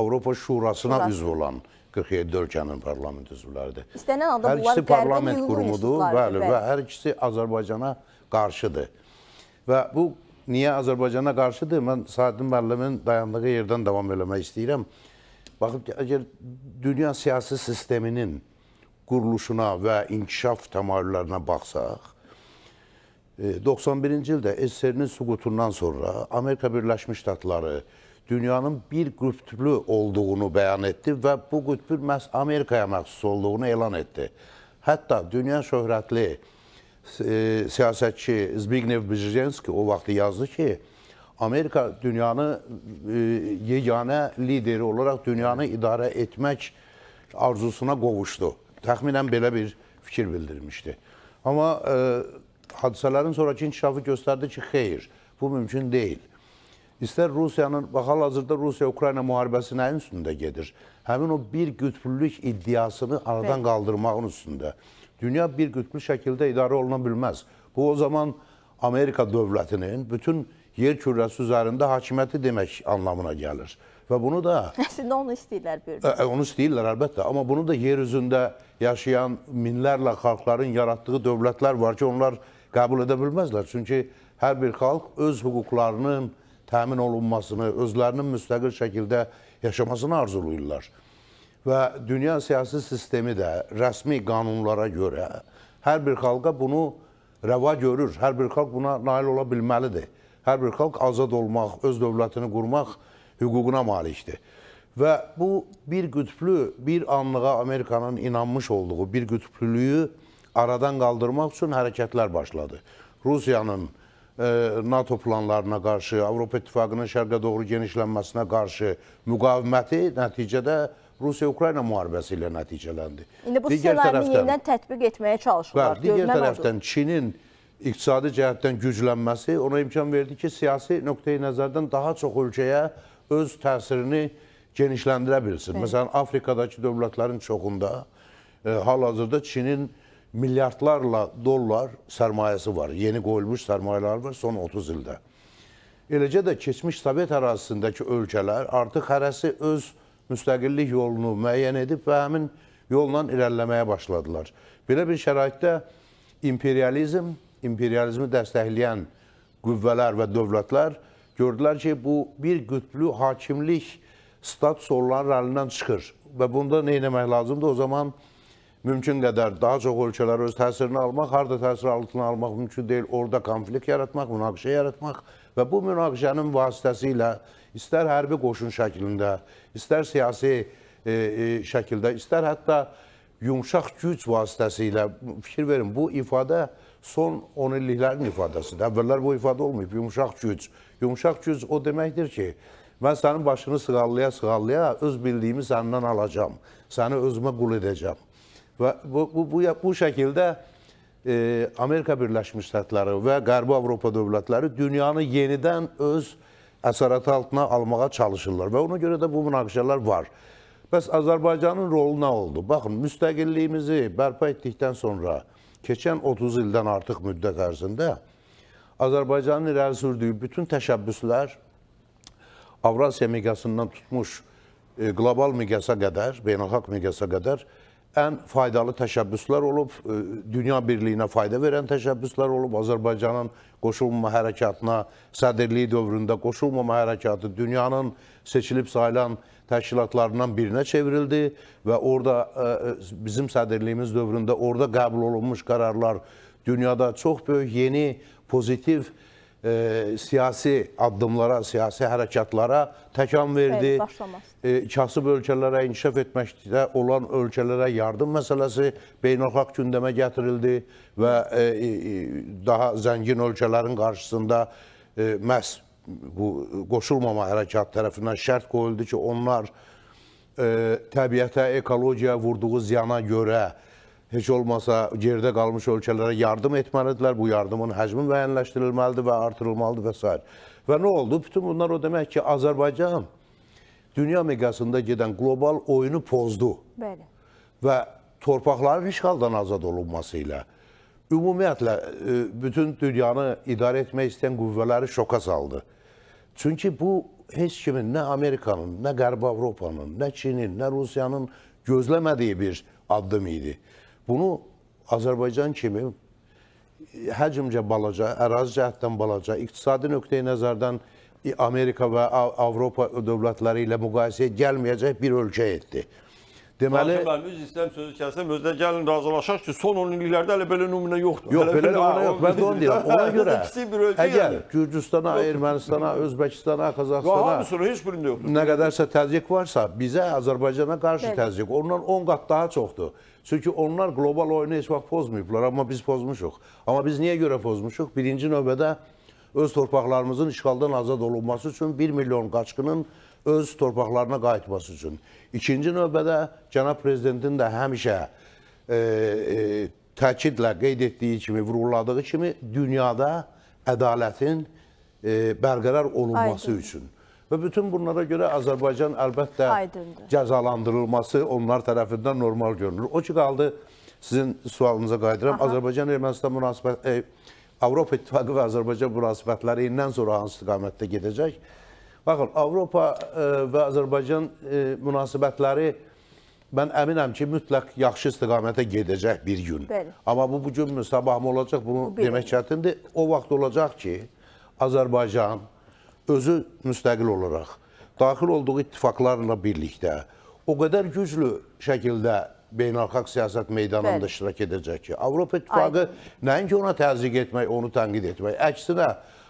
Avropa Şurasına Şurası. üzv olan 47 ölkənin parlament üzvləridir. İstənilən halda hər bunlar parlament qurumudur, bəli, və hər ikisi Azərbaycana qarşıdır. Və bu niyə Azərbaycana qarşıdır? Mən Sadin müəllimin dayandığı yerdən davam eləmək istəyirəm. Baxıb ki, əgər dünya siyasi sisteminin quruluşuna və inkişaf təmayüllərinə baxsaq, 91-ci e, ildə SSR-nin süqutundan sonra Amerika Birləşmiş Ştatları, dünyanın bir qütblü olduğunu bəyan etdi və bu qütbün məhz Amerikaya məxsus olduğunu elan etdi. Hətta dünya şöhrətli e, siyasətçi Zbigniew Brzezinski o vaxt yazdı ki, Amerika dünyanı e, yeganə lideri olaraq dünyanı idarə etmək arzusuna qovuşdu. Təxminən belə bir fikir bildirmişdi. Amma e, hadisələrin sonraki inkişafı göstərdi ki, xeyr, bu mümkün deyil. İstər Rusiyanın, bax hal-hazırda Rusiya-Ukrayna müharibəsi nəyin üstündə gedir? Həmin o bir qütblülük iddiasını aradan Bəli. qaldırmağın üstündə. Dünya bir qütblü şəkildə idarə oluna bilməz. Bu o zaman Amerika dövlətinin bütün yer kürəsi üzərində hakimiyyəti demək anlamına gəlir. Və bunu da... [laughs] Əslində onu istəyirlər bir ə, Onu istəyirlər əlbəttə. Amma bunu da yer üzündə yaşayan minlərlə xalqların yaratdığı dövlətlər var ki, onlar qəbul edə bilməzlər. Çünki hər bir xalq öz hüquqlarının təmin olunmasını, özlərinin müstəqil şəkildə yaşamasını arzulayırlar. Və dünya siyasi sistemi də rəsmi qanunlara görə hər bir xalqa bunu rəva görür, hər bir xalq buna nail ola bilməlidir. Hər bir xalq azad olmaq, öz dövlətini qurmaq hüququna malikdir. Və bu bir qütblü, bir anlığa Amerikanın inanmış olduğu bir qütblülüyü aradan qaldırmaq üçün hərəkətlər başladı. Rusiyanın NATO planlarına qarşı, Avropa İttifaqının şərqə doğru genişlənməsinə qarşı müqaviməti nəticədə Rusiya-Ukrayna müharibəsi ilə nəticələndi. İndi bu digər ssenariyi yenidən tətbiq etməyə çalışırlar. Bəli, digər tərəfdən odur. Çinin iqtisadi cəhətdən güclənməsi ona imkan verdi ki, siyasi nöqteyi nəzərdən daha çox ölkəyə öz təsirini genişləndirə bilsin. Bəli. Məsələn, Afrikadakı dövlətlərin çoxunda e, hal-hazırda Çinin e, milyardlarla dollar sərmayəsi var. Yeni qoyulmuş sərmayələr var son 30 ildə. Eləcə də keçmiş Sovet ərazisindəki ölkələr artıq hərəsi öz müstəqillik yolunu müəyyən edib və həmin yolla irəliləməyə başladılar. Belə bir şəraitdə imperializm, imperializmi dəstəkləyən qüvvələr və dövlətlər gördülər ki, bu bir qütlü hakimlik status onların əlindən çıxır və bunda nə etmək lazımdır? O zaman mümkün qədər daha çox ölkələr öz təsirini almaq, harda təsir altına almaq mümkün deyil, orada konflikt yaratmaq, münaqişə yaratmaq və bu münaqişənin vasitəsilə istər hərbi qoşun şəklində, istər siyasi e, e, şəkildə, istər hətta yumşaq güc vasitəsilə, fikir verin, bu ifadə son 10 illiklərin ifadəsidir. Əvvəllər bu ifadə olmayıb, yumşaq güc. Yumşaq güc o deməkdir ki, mən sənin başını sığallaya-sığallaya öz bildiyimi səndən alacam, səni özümə qul edəcəm. Və bu bu bu, bu şəkildə e, Amerika Birləşmiş Ştatları və Qərbi Avropa dövlətləri dünyanı yenidən öz əsarət altına almağa çalışırlar və ona görə də bu münaqişələr var. Bəs Azərbaycanın rolu nə oldu? Baxın, müstəqilliyimizi bərpa etdikdən sonra keçən 30 ildən artıq müddət ərzində Azərbaycanın irəli sürdüyü bütün təşəbbüslər Avrasiya miqyasından tutmuş e, qlobal miqyasa qədər, beynəlxalq miqyasa qədər ən faydalı təşəbbüslər olub, e, dünya birliyinə fayda verən təşəbbüslər olub, Azərbaycanın qoşulmama hərəkatına, sədirliyi dövründə qoşulmama hərəkatı dünyanın seçilib sayılan təşkilatlarından birinə çevrildi və orada e, e, bizim sədirliyimiz dövründə orada qəbul olunmuş qərarlar dünyada çox böyük yeni pozitiv e, siyasi addımlara, siyasi hərəkatlara təkan verdi. E, kasıb ölkələrə inkişaf etməkdə olan ölkələrə yardım məsələsi beynəlxalq gündəmə gətirildi və e, e, e, daha zəngin ölkələrin qarşısında e, məhz bu qoşulmama hərəkat tərəfindən şərt qoyuldu ki, onlar e, təbiətə, ekologiya vurduğu ziyana görə heç olmasa gerdə qalmış ölkələrə yardım etməlidirlər. Bu yardımın həcmi müəyyənləşdirilməlidir və artırılmalıdır və s. Və nə oldu? Bütün bunlar o demək ki, Azərbaycan dünya miqyasında gedən qlobal oyunu pozdu. Bəli. Və torpaqların işğaldan azad olunması ilə ümumiyyətlə e, bütün dünyanı idarə etmək istəyən qüvvələri şoka saldı. Çünki bu heç kimin, nə Amerikanın, nə Qərb Avropanın, nə Çinin, nə Rusiyanın gözləmədiyi bir addım idi bunu Azərbaycan kimi həcmcə balaca, ərazi cəhətdən balaca, iqtisadi nöqteyi nəzərdən Amerika və Avropa dövlətləri ilə müqayisəyə gəlməyəcək bir ölkə etdi. Deməli, mən üz istəyirəm sözü kəsəm, özdə gəlin razılaşaq ki, son 10 illiklərdə elə belə nümunə yoxdur. Yox, belə nümunə yox. Mən də onu deyirəm. [laughs] Ona görə əgər Gürcüstana, Ermənistana, Özbəkistana, Qazaxstana hamısını heç birində yoxdur. Nə qədərsə təzyiq varsa, bizə Azərbaycana qarşı təzyiq ondan 10 qat daha çoxdur. Çünki onlar qlobal oyunu heç vaxt pozmayıblar, amma biz pozmuşuq. Amma biz niyə görə pozmuşuq? Birinci növbədə öz torpaqlarımızın işğaldan azad olunması üçün 1 milyon qaçqının öz torpaqlarına qayıtması üçün. İkinci növbədə cənab prezidentin də həmişə e, e, təkidlə qeyd etdiyi kimi, vurğuladığı kimi dünyada ədalətin e, bərqərar olunması Aydın. üçün. Və bütün bunlara görə Azərbaycan əlbəttə Aydındır. cəzalandırılması onlar tərəfindən normal görülür. O ki qaldı sizin sualınıza qayıdıram. Azərbaycan-Ermənistan münasibət e, Avropa İttifaqı və Azərbaycan münasibətləri indən sonra hansı istiqamətdə gedəcək? Baxın, Avropa e, və Azərbaycan e, münasibətləri mən əminəm ki, mütləq yaxşı istiqamətə gedəcək bir gün. Bəli. Amma bu bugünmü, sabahmı olacaq, bunu Bu demək çətindir. O vaxt olacaq ki, Azərbaycan özü müstəqil olaraq, daxil olduğu ittifaqlarla birlikdə o qədər güclü şəkildə beynəlxalq siyasət meydanında Bəli. iştirak edəcək ki, Avropa İttifaqı nəinki ona təzyiq etmək, onu tənqid etmək, əksinə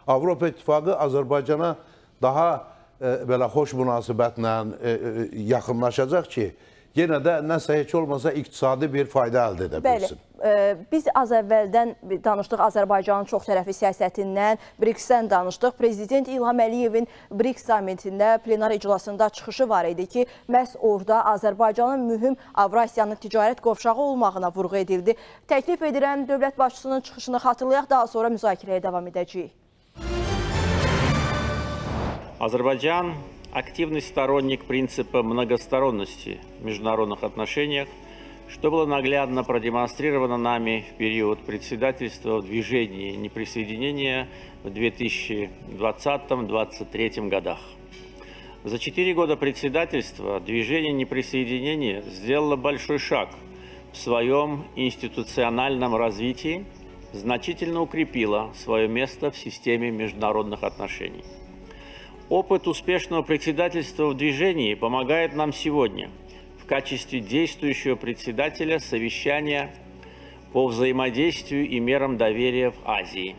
Avropa İttifaqı Azərbaycana daha e, belə xoş münasibətlə e, e, yaxınlaşacaq ki, yenə də nəsə heç olmasa iqtisadi bir fayda əldə edə bilsin. Bəli. Biz az əvvəldən danışdıq Azərbaycanın çox tərəfi siyasətindən, BRICS-dən danışdıq. Prezident İlham Əliyevin BRICS samitində plenar iclasında çıxışı var idi ki, məhz orada Azərbaycanın mühüm Avrasiyanın ticarət qovşağı olmağına vurğu edildi. Təklif edirəm, dövlət başçısının çıxışını xatırlayaq, daha sonra müzakirəyə davam edəcəyik. Азербайджан – активный сторонник принципа многосторонности в международных отношениях – что было наглядно продемонстрировано нами в период председательства в движении неприсоединения в 2020-2023 годах. За четыре года председательства движение неприсоединения сделало большой шаг в своем институциональном развитии, значительно укрепило свое место в системе международных отношений. Опыт успешного председательства в движении помогает нам сегодня – качестве действующего председателя совещания по взаимодействию и мерам доверия в Азии.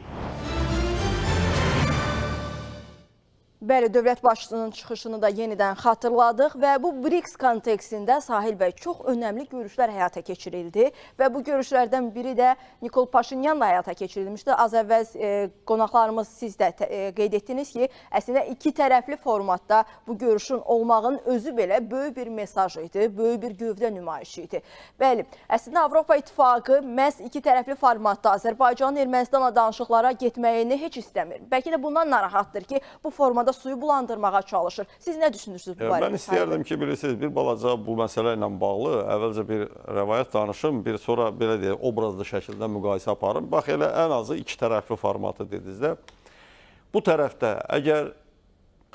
Bəli, dövlət başçısının çıxışını da yenidən xatırladıq və bu BRICS kontekstində Sahil bəy çox önəmli görüşlər həyata keçirildi və bu görüşlərdən biri də Nikol Paşinyanla həyata keçirilmişdi. Az əvvəl e, qonaqlarımız siz də e, qeyd etdiniz ki, əslində iki tərəfli formatda bu görüşün olmağın özü belə böyük bir mesaj idi, böyük bir gövdə nümayişi idi. Bəli, əslində Avropa İttifaqı məhz iki tərəfli formatda Azərbaycanın Ermənistanla danışıqlara getməyini heç istəmir. Bəlkə də bundan narahatdır ki, bu formada da suyu bulandırmağa çalışır. Siz nə düşünürsünüz bu barədə? Mən istəyərdim ki, bilirsiniz, bir balaca bu məsələ ilə bağlı əvvəlcə bir rəvayət danışım, bir sonra belə deyək, obrazlı şəkildə müqayisə aparım. Bax elə ən azı iki tərəfli formatı dediniz də. Bu tərəfdə əgər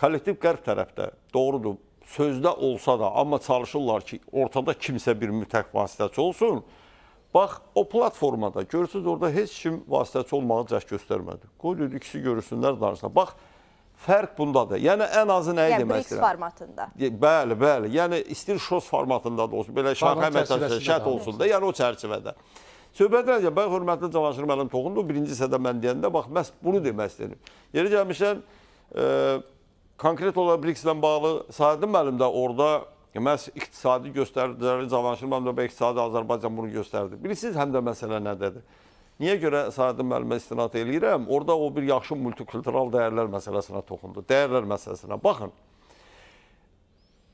kollektiv qərb tərəfdə doğrudur, sözdə olsa da, amma çalışırlar ki, ortada kimsə bir mütəq vasitəçi olsun. Bax, o platformada görürsünüz, orada heç kim vasitəçi olmağa cəhd göstərmədi. Qoy dedi, ikisi görürsünlər, danışsınlar. Bax, Fərq bundadır. Yəni ən azı nəyi yəni, demək istəyirəm? BRICS formatında. Bəli, bəli. Yəni istir şoz formatında da olsun, belə şaxə mətəsəsə şərt olsun da, yəni o çərçivədə. Söhbət nədir? Bax hörmətli Cavanşir müəllim toxundu. Birinci sədə mən deyəndə bax məs bunu demək istəyirəm. Yeri gəlmişdən e, konkret olaraq BRICS-lə bağlı Sahəddin müəllim də orada məs iqtisadi göstəriciləri Cavanşir müəllim də iqtisadi Azərbaycan bunu göstərdi. Bilirsiniz həm də məsələ nədədir? Niyə görə Sadıq müəllimə istinad eləyirəm? Orada o bir yaxşı multikultural dəyərlər məsələsinə toxundu. Dəyərlər məsələsinə baxın.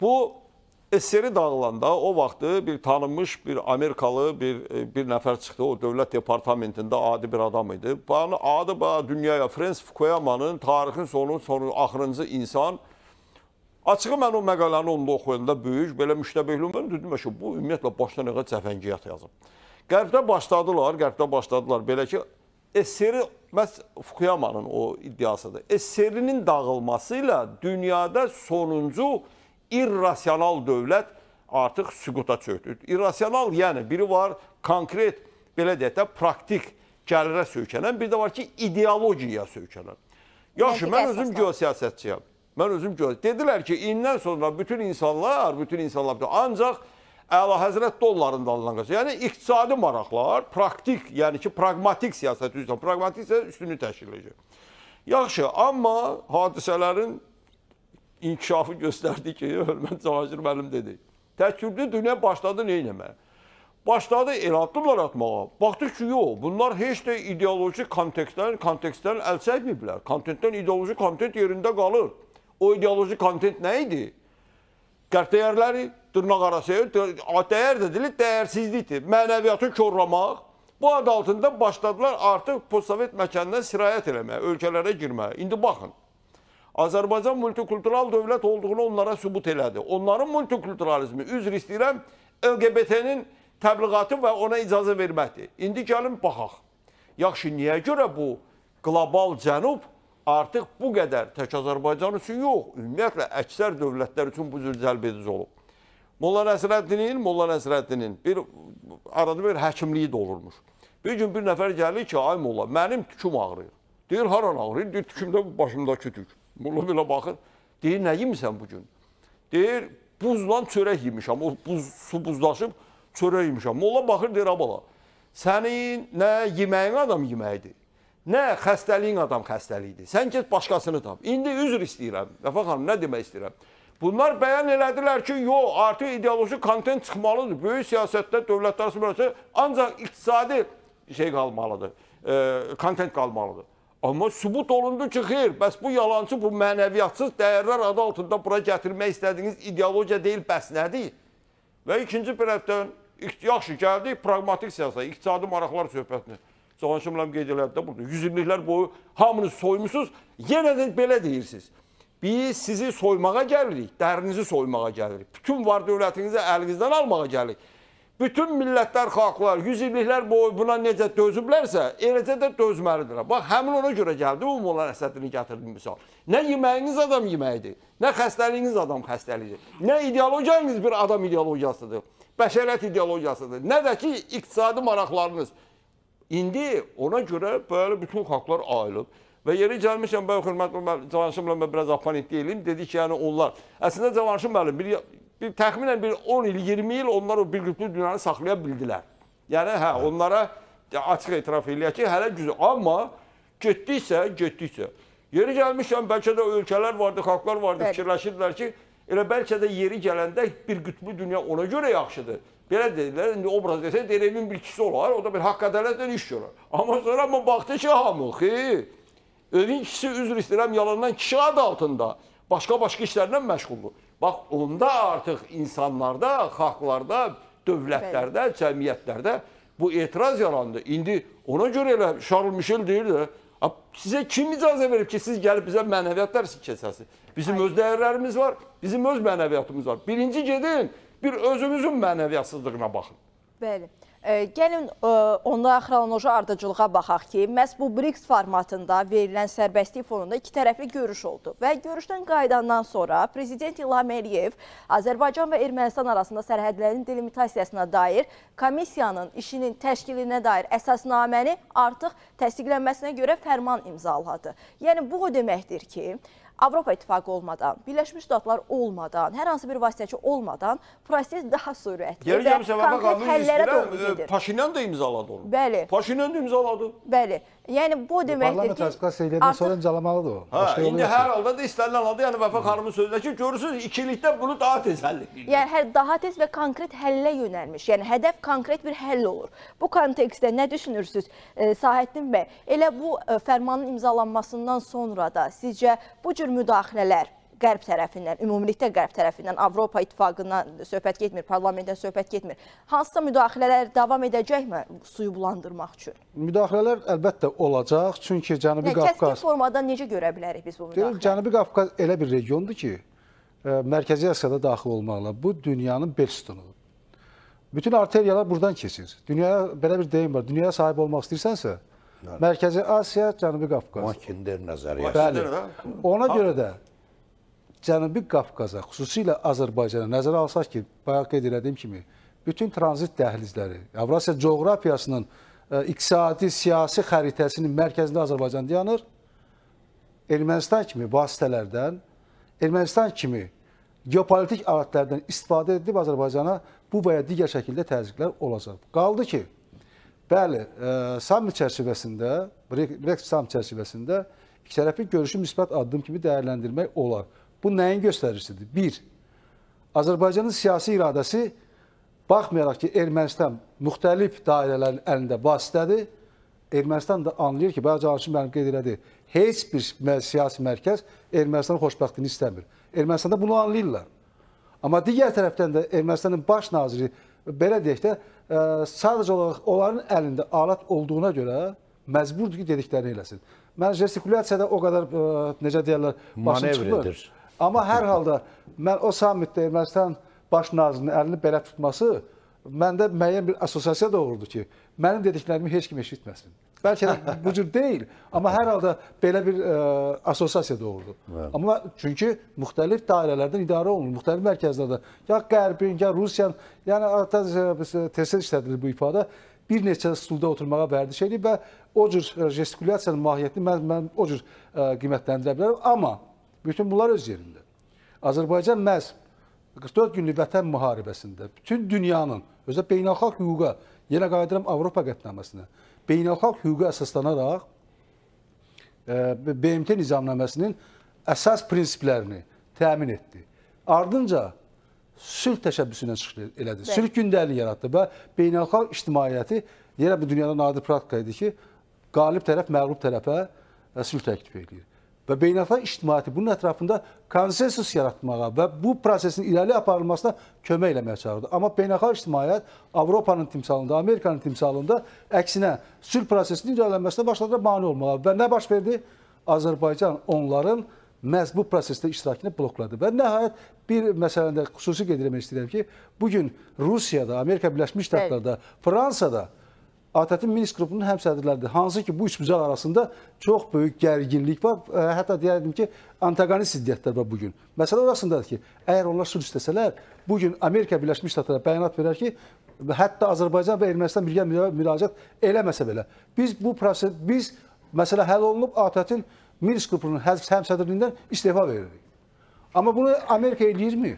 Bu SSR dağılanda o vaxtı bir tanınmış bir Amerikalı bir bir nəfər çıxdı. O dövlət departamentində adi bir adam idi. Bana adı ba dünyaya Frens Fukuyama'nın tarixin sonu sonu axırıncı insan Açığı mən o məqaləni onda oxuyanda böyük, belə müştəbəhli olmadım. Dedim ki, bu ümumiyyətlə başdan ayağa cəfəngiyyat yazıb. Qərbdə başladılar, qərbdə başladılar. Belə ki, SSR məhz Fukuyamanın o iddiasıdır. SSR-nin dağılması ilə dünyada sonuncu irrasional dövlət artıq süquta çöktü. İrrasional, yəni biri var konkret, belə deyək də, praktik gəlirə söykənən, bir də var ki, ideologiyaya söykənən. Yaxşı, mən özüm geosiyasətçiyəm. Mən özüm geosiyasətçiyəm. Dedilər ki, indən sonra bütün insanlar, bütün insanlar ancaq əlahəzrət dollarında alınan qaçaq. Yəni iqtisadi maraqlar praktik, yəni ki, praqmatik siyasət üzrə, praqmatik siyasət üstünü təşkil edir. Yaxşı, amma hadisələrin inkişafı göstərdi ki, [laughs] Hörmət Cahangir müəllim dedi. Təkküblü dünya başladı nə etməyə? Başladı el addımlar atmağa. Baxdı ki, yox, bunlar heç də ideoloji kontekstdən, kontekstdən əl çəkməyiblər. Kontentdən ideoloji kontent yerində qalır. O ideoloji kontent nə idi? Qərb dəyərləri, dırnaq arası, dəyər də deyil, dəyərsizlikdir. Mənəviyyatı korlamaq. Bu ad altında başladılar artıq postsovet məkanına sirayət eləməyə, ölkələrə girməyə. İndi baxın. Azərbaycan multikultural dövlət olduğunu onlara sübut elədi. Onların multikulturalizmi, üzr istəyirəm, LGBT-nin təbliğatı və ona icazə verməkdir. İndi gəlin baxaq. Yaxşı, niyə görə bu qlobal cənub artıq bu qədər tək Azərbaycan üçün yox, ümumiyyətlə əksər dövlətlər üçün bu cür cəlb edici olub. Molla Nəsrəddinin, Molla Nəsrəddinin bir arada bir həkimliyi də olurmuş. Bir gün bir nəfər gəlir ki, ay molla, mənim tüküm ağrıyır. Deyir, haran ağrıyır? Deyir, tükümdə başımdakı tük. Molla belə baxır. Deyir, nə yemisən bugün? Deyir, buzla çörək yemişəm. O buz, su buzlaşıb çörək yemişəm. Molla baxır, deyir, abala, sənin nə yeməyin adam yeməyidir, nə xəstəliyin adam xəstəliyidir. Sən get başqasını tap. İndi üzr istəyirəm. Vəfa xanım, nə demək istəyirəm? Bunlar bəyan elədilər ki, yox, artıq ideoloji kontent çıxmalıdır. Böyük siyasətdə dövlətlər arası münaqişə ancaq iqtisadi şey qalmalıdır. E, kontent qalmalıdır. Amma sübut olundu ki, xeyr, bəs bu yalançı, bu mənəviyyatsız dəyərlər adı altında bura gətirmək istədiyiniz ideologiya deyil, bəs nədir? Və ikinci bir tərəfdən, yaxşı gəldik, pragmatik siyasət, iqtisadi maraqlar söhbətinə. Cavanşir müəllim qeyd elədi də burada. Yüz illiklər boyu hamınız soymusunuz, yenə də belə deyirsiniz. Biz sizi soymağa gəlirik, dərinizi soymağa gəlirik. Bütün var dövlətinizi əlinizdən almağa gəlirik. Bütün millətlər, xalqlar, 100 illiklər boyu buna necə dözüblərsə, eləcə də dözməlidirlər. Bax, həmin ona görə gəldi, bu molar əsədini gətirdim misal. Nə yeməyiniz adam yeməyidir, nə xəstəliyiniz adam xəstəliyidir, nə ideologiyanız bir adam ideologiyasıdır, bəşərət ideologiyasıdır, nə də ki, iqtisadi maraqlarınız, İndi ona görə belə bütün xalqlar ayılıb. Və yeri gəlmişəm, bəyə xürmət Cavanşımla mən biraz apanit deyilim, dedi ki, yəni onlar, əslində Cavanşım müəllim, bir, bir, təxminən bir 10 il, 20 il onlar o bir qütlü dünyanı saxlaya bildilər. Yəni, hə, onlara açıq etiraf eləyək ki, hələ güzə, amma getdiksə, getdiksə. Yeri gəlmişəm, bəlkə də ölkələr vardı, xalqlar vardı, fikirləşirdilər ki, elə bəlkə də yeri gələndə bir qütlü dünya ona görə yaxşıdır. Belə dedilər, indi obraz desən, deyir, evin bir kişisi olar, o da bir haqq ədələtlə iş görər. Amma sonra mı baxdı ki, hamı, xeyr. Evin kişisi üzr istəyirəm yalandan kişi adı altında başqa-başqa işlərlə məşğuldur. Bax, onda artıq insanlarda, xalqlarda, dövlətlərdə, cəmiyyətlərdə bu etiraz yarandı. İndi ona görə elə Charles Michel deyir də, sizə kim icazə verib ki, siz gəlib bizə mənəviyyatlar keçəsiniz? Bizim Hayır. öz dəyərlərimiz var, bizim öz mənəviyyatımız var. Birinci gedin, bir özünüzün mənəviyyatsızlığına baxın. Bəli. E, gəlin e, onda xronoloji ardıcılığa baxaq ki, məhz bu BRICS formatında verilən sərbəstlik fonunda iki tərəfli görüş oldu və görüşdən qaydandan sonra Prezident İlham Əliyev Azərbaycan və Ermənistan arasında sərhədlərin delimitasiyasına dair komissiyanın işinin təşkilinə dair əsasnaməni artıq təsdiqlənməsinə görə fərman imzaladı. Yəni, bu o deməkdir ki, Avropa İttifaqı olmadan, Birləşmiş Ştatlar olmadan, hər hansı bir vasitəçi olmadan proses daha sürətli Geri və konkret həllərə doğru gedir. Paşinyan da imzaladı onu. Bəli. Paşinyan da imzaladı. Bəli. Yəni bu deməkdir ki, ratifikasiya elədikdən sonra imzalamalıdır o. Hə, indi hər halda da istənilən halda yəni Vəfa xanımın sözündə ki, görürsüz ikilikdə bunu daha tez həll edirlər. Yəni hər daha tez və konkret həllə yönəlmiş. Yəni hədəf konkret bir həll olur. Bu kontekstdə nə düşünürsüz e, Sahəddin bəy? Elə bu e, fərmanın imzalanmasından sonra da sizcə bu cür müdaxilələr qərb tərəfindən, ümumilikdə qərb tərəfindən, Avropa İttifaqından söhbət getmir, parlamentdən söhbət getmir. Hansısa müdaxilələr davam edəcəkmi suyu bulandırmaq üçün? Müdaxilələr əlbəttə olacaq, çünki Cənubi Nə, yəni Qafqaz... Kəskin formada necə görə bilərik biz bu e, müdaxilələri? Cənubi Qafqaz elə bir regiondur ki, e, Mərkəzi Asiyada daxil olmaqla bu dünyanın bel sütunudur. Bütün arteriyalar buradan keçir. Dünyaya belə bir deyim var. Dünyaya sahib olmaq istəyirsənsə, Mərkəzi Asiya, Cənubi Qafqaz. Makinder nəzəriyyəsi. Bəli. Ona görə də Cənubi Qafqaza, xüsusilə Azərbaycana nəzərə alsaq ki, bayaq qeyd elədiyim kimi, bütün tranzit dəhlizləri, Avrasiya coğrafiyasının ə, e, iqtisadi, siyasi xəritəsinin mərkəzində Azərbaycan dayanır. Ermənistan kimi vasitələrdən, Ermənistan kimi geopolitik alatlardan istifadə edib Azərbaycana bu və ya digər şəkildə təzyiqlər olacaq. Qaldı ki, bəli, ə, e, sammit çərçivəsində, BRICS sammit çərçivəsində ikitərəfli görüşü müsbət addım kimi dəyərləndirmək olar. Bu nəyin göstəricisidir? Bir, Azərbaycanın siyasi iradəsi baxmayaraq ki, Ermənistan müxtəlif dairələrin əlində vasitədir, Ermənistan da anlayır ki, bəzi canlıçın mənim qeyd elədi, heç bir siyasi mərkəz Ermənistanın xoşbəxtini istəmir. Ermənistanda bunu anlayırlar. Amma digər tərəfdən də Ermənistanın baş naziri, belə deyək də, e, sadəcə olaraq onların əlində alat olduğuna görə məcburdur ki, dediklərini eləsin. Mən gestikulyasiyada o qədər, e, necə deyərlər, başım çıxmır. Manevr edir. Amma hər halda mən o sammitdə Ermənistan baş nazirinin əlini belə tutması məndə müəyyən bir assosiasiya doğurdu ki, mənim dediklərimi heç kim eşitməsin. Bəlkə də [laughs] bu cür deyil, amma hər halda belə bir ə, e, assosiasiya doğurdu. Bəli. Amma çünki müxtəlif dairələrdən idarə olunur, müxtəlif mərkəzlərdə. Ya Qərbin, ya Rusiyanın, yəni tez-tez e, işlədilir bu ifadə. Bir neçə stulda oturmağa vərdiş edib və o cür e, gestikulyasiyanın mahiyyətini mən, mən o cür ə, qiymətləndirə bilərəm. Amma Bütün bunlar öz yerində. Azərbaycan məhz 44 günlük vətən müharibəsində bütün dünyanın, özə beynəlxalq hüquqa, yenə qayıdıram Avropa qətnaməsinə, beynəlxalq hüquqa əsaslanaraq e, BMT nizamnaməsinin əsas prinsiplərini təmin etdi. Ardınca sülh təşəbbüsünə çıxış elədi. Sülh gündəliyi yaratdı və beynəlxalq ictimaiyyəti yenə bu dünyada nadir praktika idi ki, qalib tərəf məğlub tərəfə e, sülh təklif edir və beynəlxalq ictimaiyyəti bunun ətrafında konsensus yaratmağa və bu prosesin irəli aparılmasına kömək eləməyə çağırdı. Amma beynəlxalq ictimaiyyət Avropanın timsalında, Amerikanın timsalında əksinə sülh prosesinin irəlilənməsinə başladı mane olmağa. Və nə baş verdi? Azərbaycan onların məhz bu prosesdə iştirakını blokladı. Və nəhayət bir məsələndə xüsusi qeyd etmək istəyirəm ki, bu gün Rusiyada, Amerika Birləşmiş Ştatlarında, Fransada ATƏT-in Minsk qrupunun həmsədrləridir. Hansı ki, bu üç bucaq arasında çox böyük gərginlik var. E, hətta deyərdim ki, antagonist ziddiyyətlər var bu gün. Məsələ orasındadır ki, əgər onlar sülh istəsələr, bu gün Amerika Birləşmiş Ştatları bəyanat verər ki, hətta Azərbaycan və Ermənistan birgə müraciət eləməsə belə, biz bu proses biz məsələ həll olunub ATƏT-in Minsk qrupunun həmsədrliyindən istefa veririk. Amma bunu Amerika eləyirmi?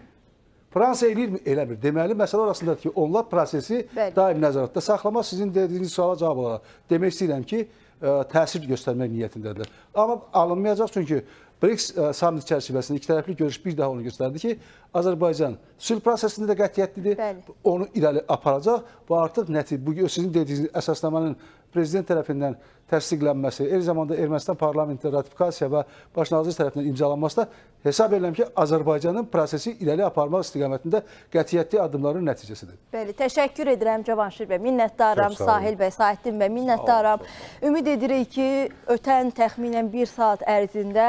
Fransa eləyir, eləmir. Deməli, məsələ orasındadır ki, onlar prosesi Bəli. daim nəzarətdə saxlamaq sizin dediyiniz suala cavab olaraq. Demək istəyirəm ki, ə, e, təsir göstərmək niyyətindədirlər. Amma alınmayacaq çünki BRICS e, samit çərçivəsində iki tərəfli görüş bir daha onu göstərdi ki, Azərbaycan sülh prosesində də qətiyyətlidir, Bəli. onu irəli aparacaq və artıq nəticə bu sizin dediyiniz əsasnamanın prezident tərəfindən təsdiqlənməsi, eyni zamanda Ermənistan parlamentində ratifikasiya və baş nazir tərəfindən imzalanması da hesab edirəm ki, Azərbaycanın prosesi irəli aparmaq istiqamətində qətiyyətli addımların nəticəsidir. Bəli, təşəkkür edirəm Cavanşir bəy, minnətdaram Sahil bəy, Saitdin bəy, minnətdaram. Ümid edirik ki, ötən təxminən bir saat ərzində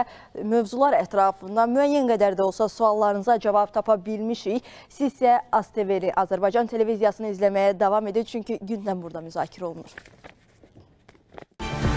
mövzular ətrafında müəyyən qədər də olsa suallarınıza cavab tapa bilmişik. Siz isə ASTV-li Azərbaycan televiziyasını izləməyə davam edin, çünki gündəm burada müzakirə olunur. Bye.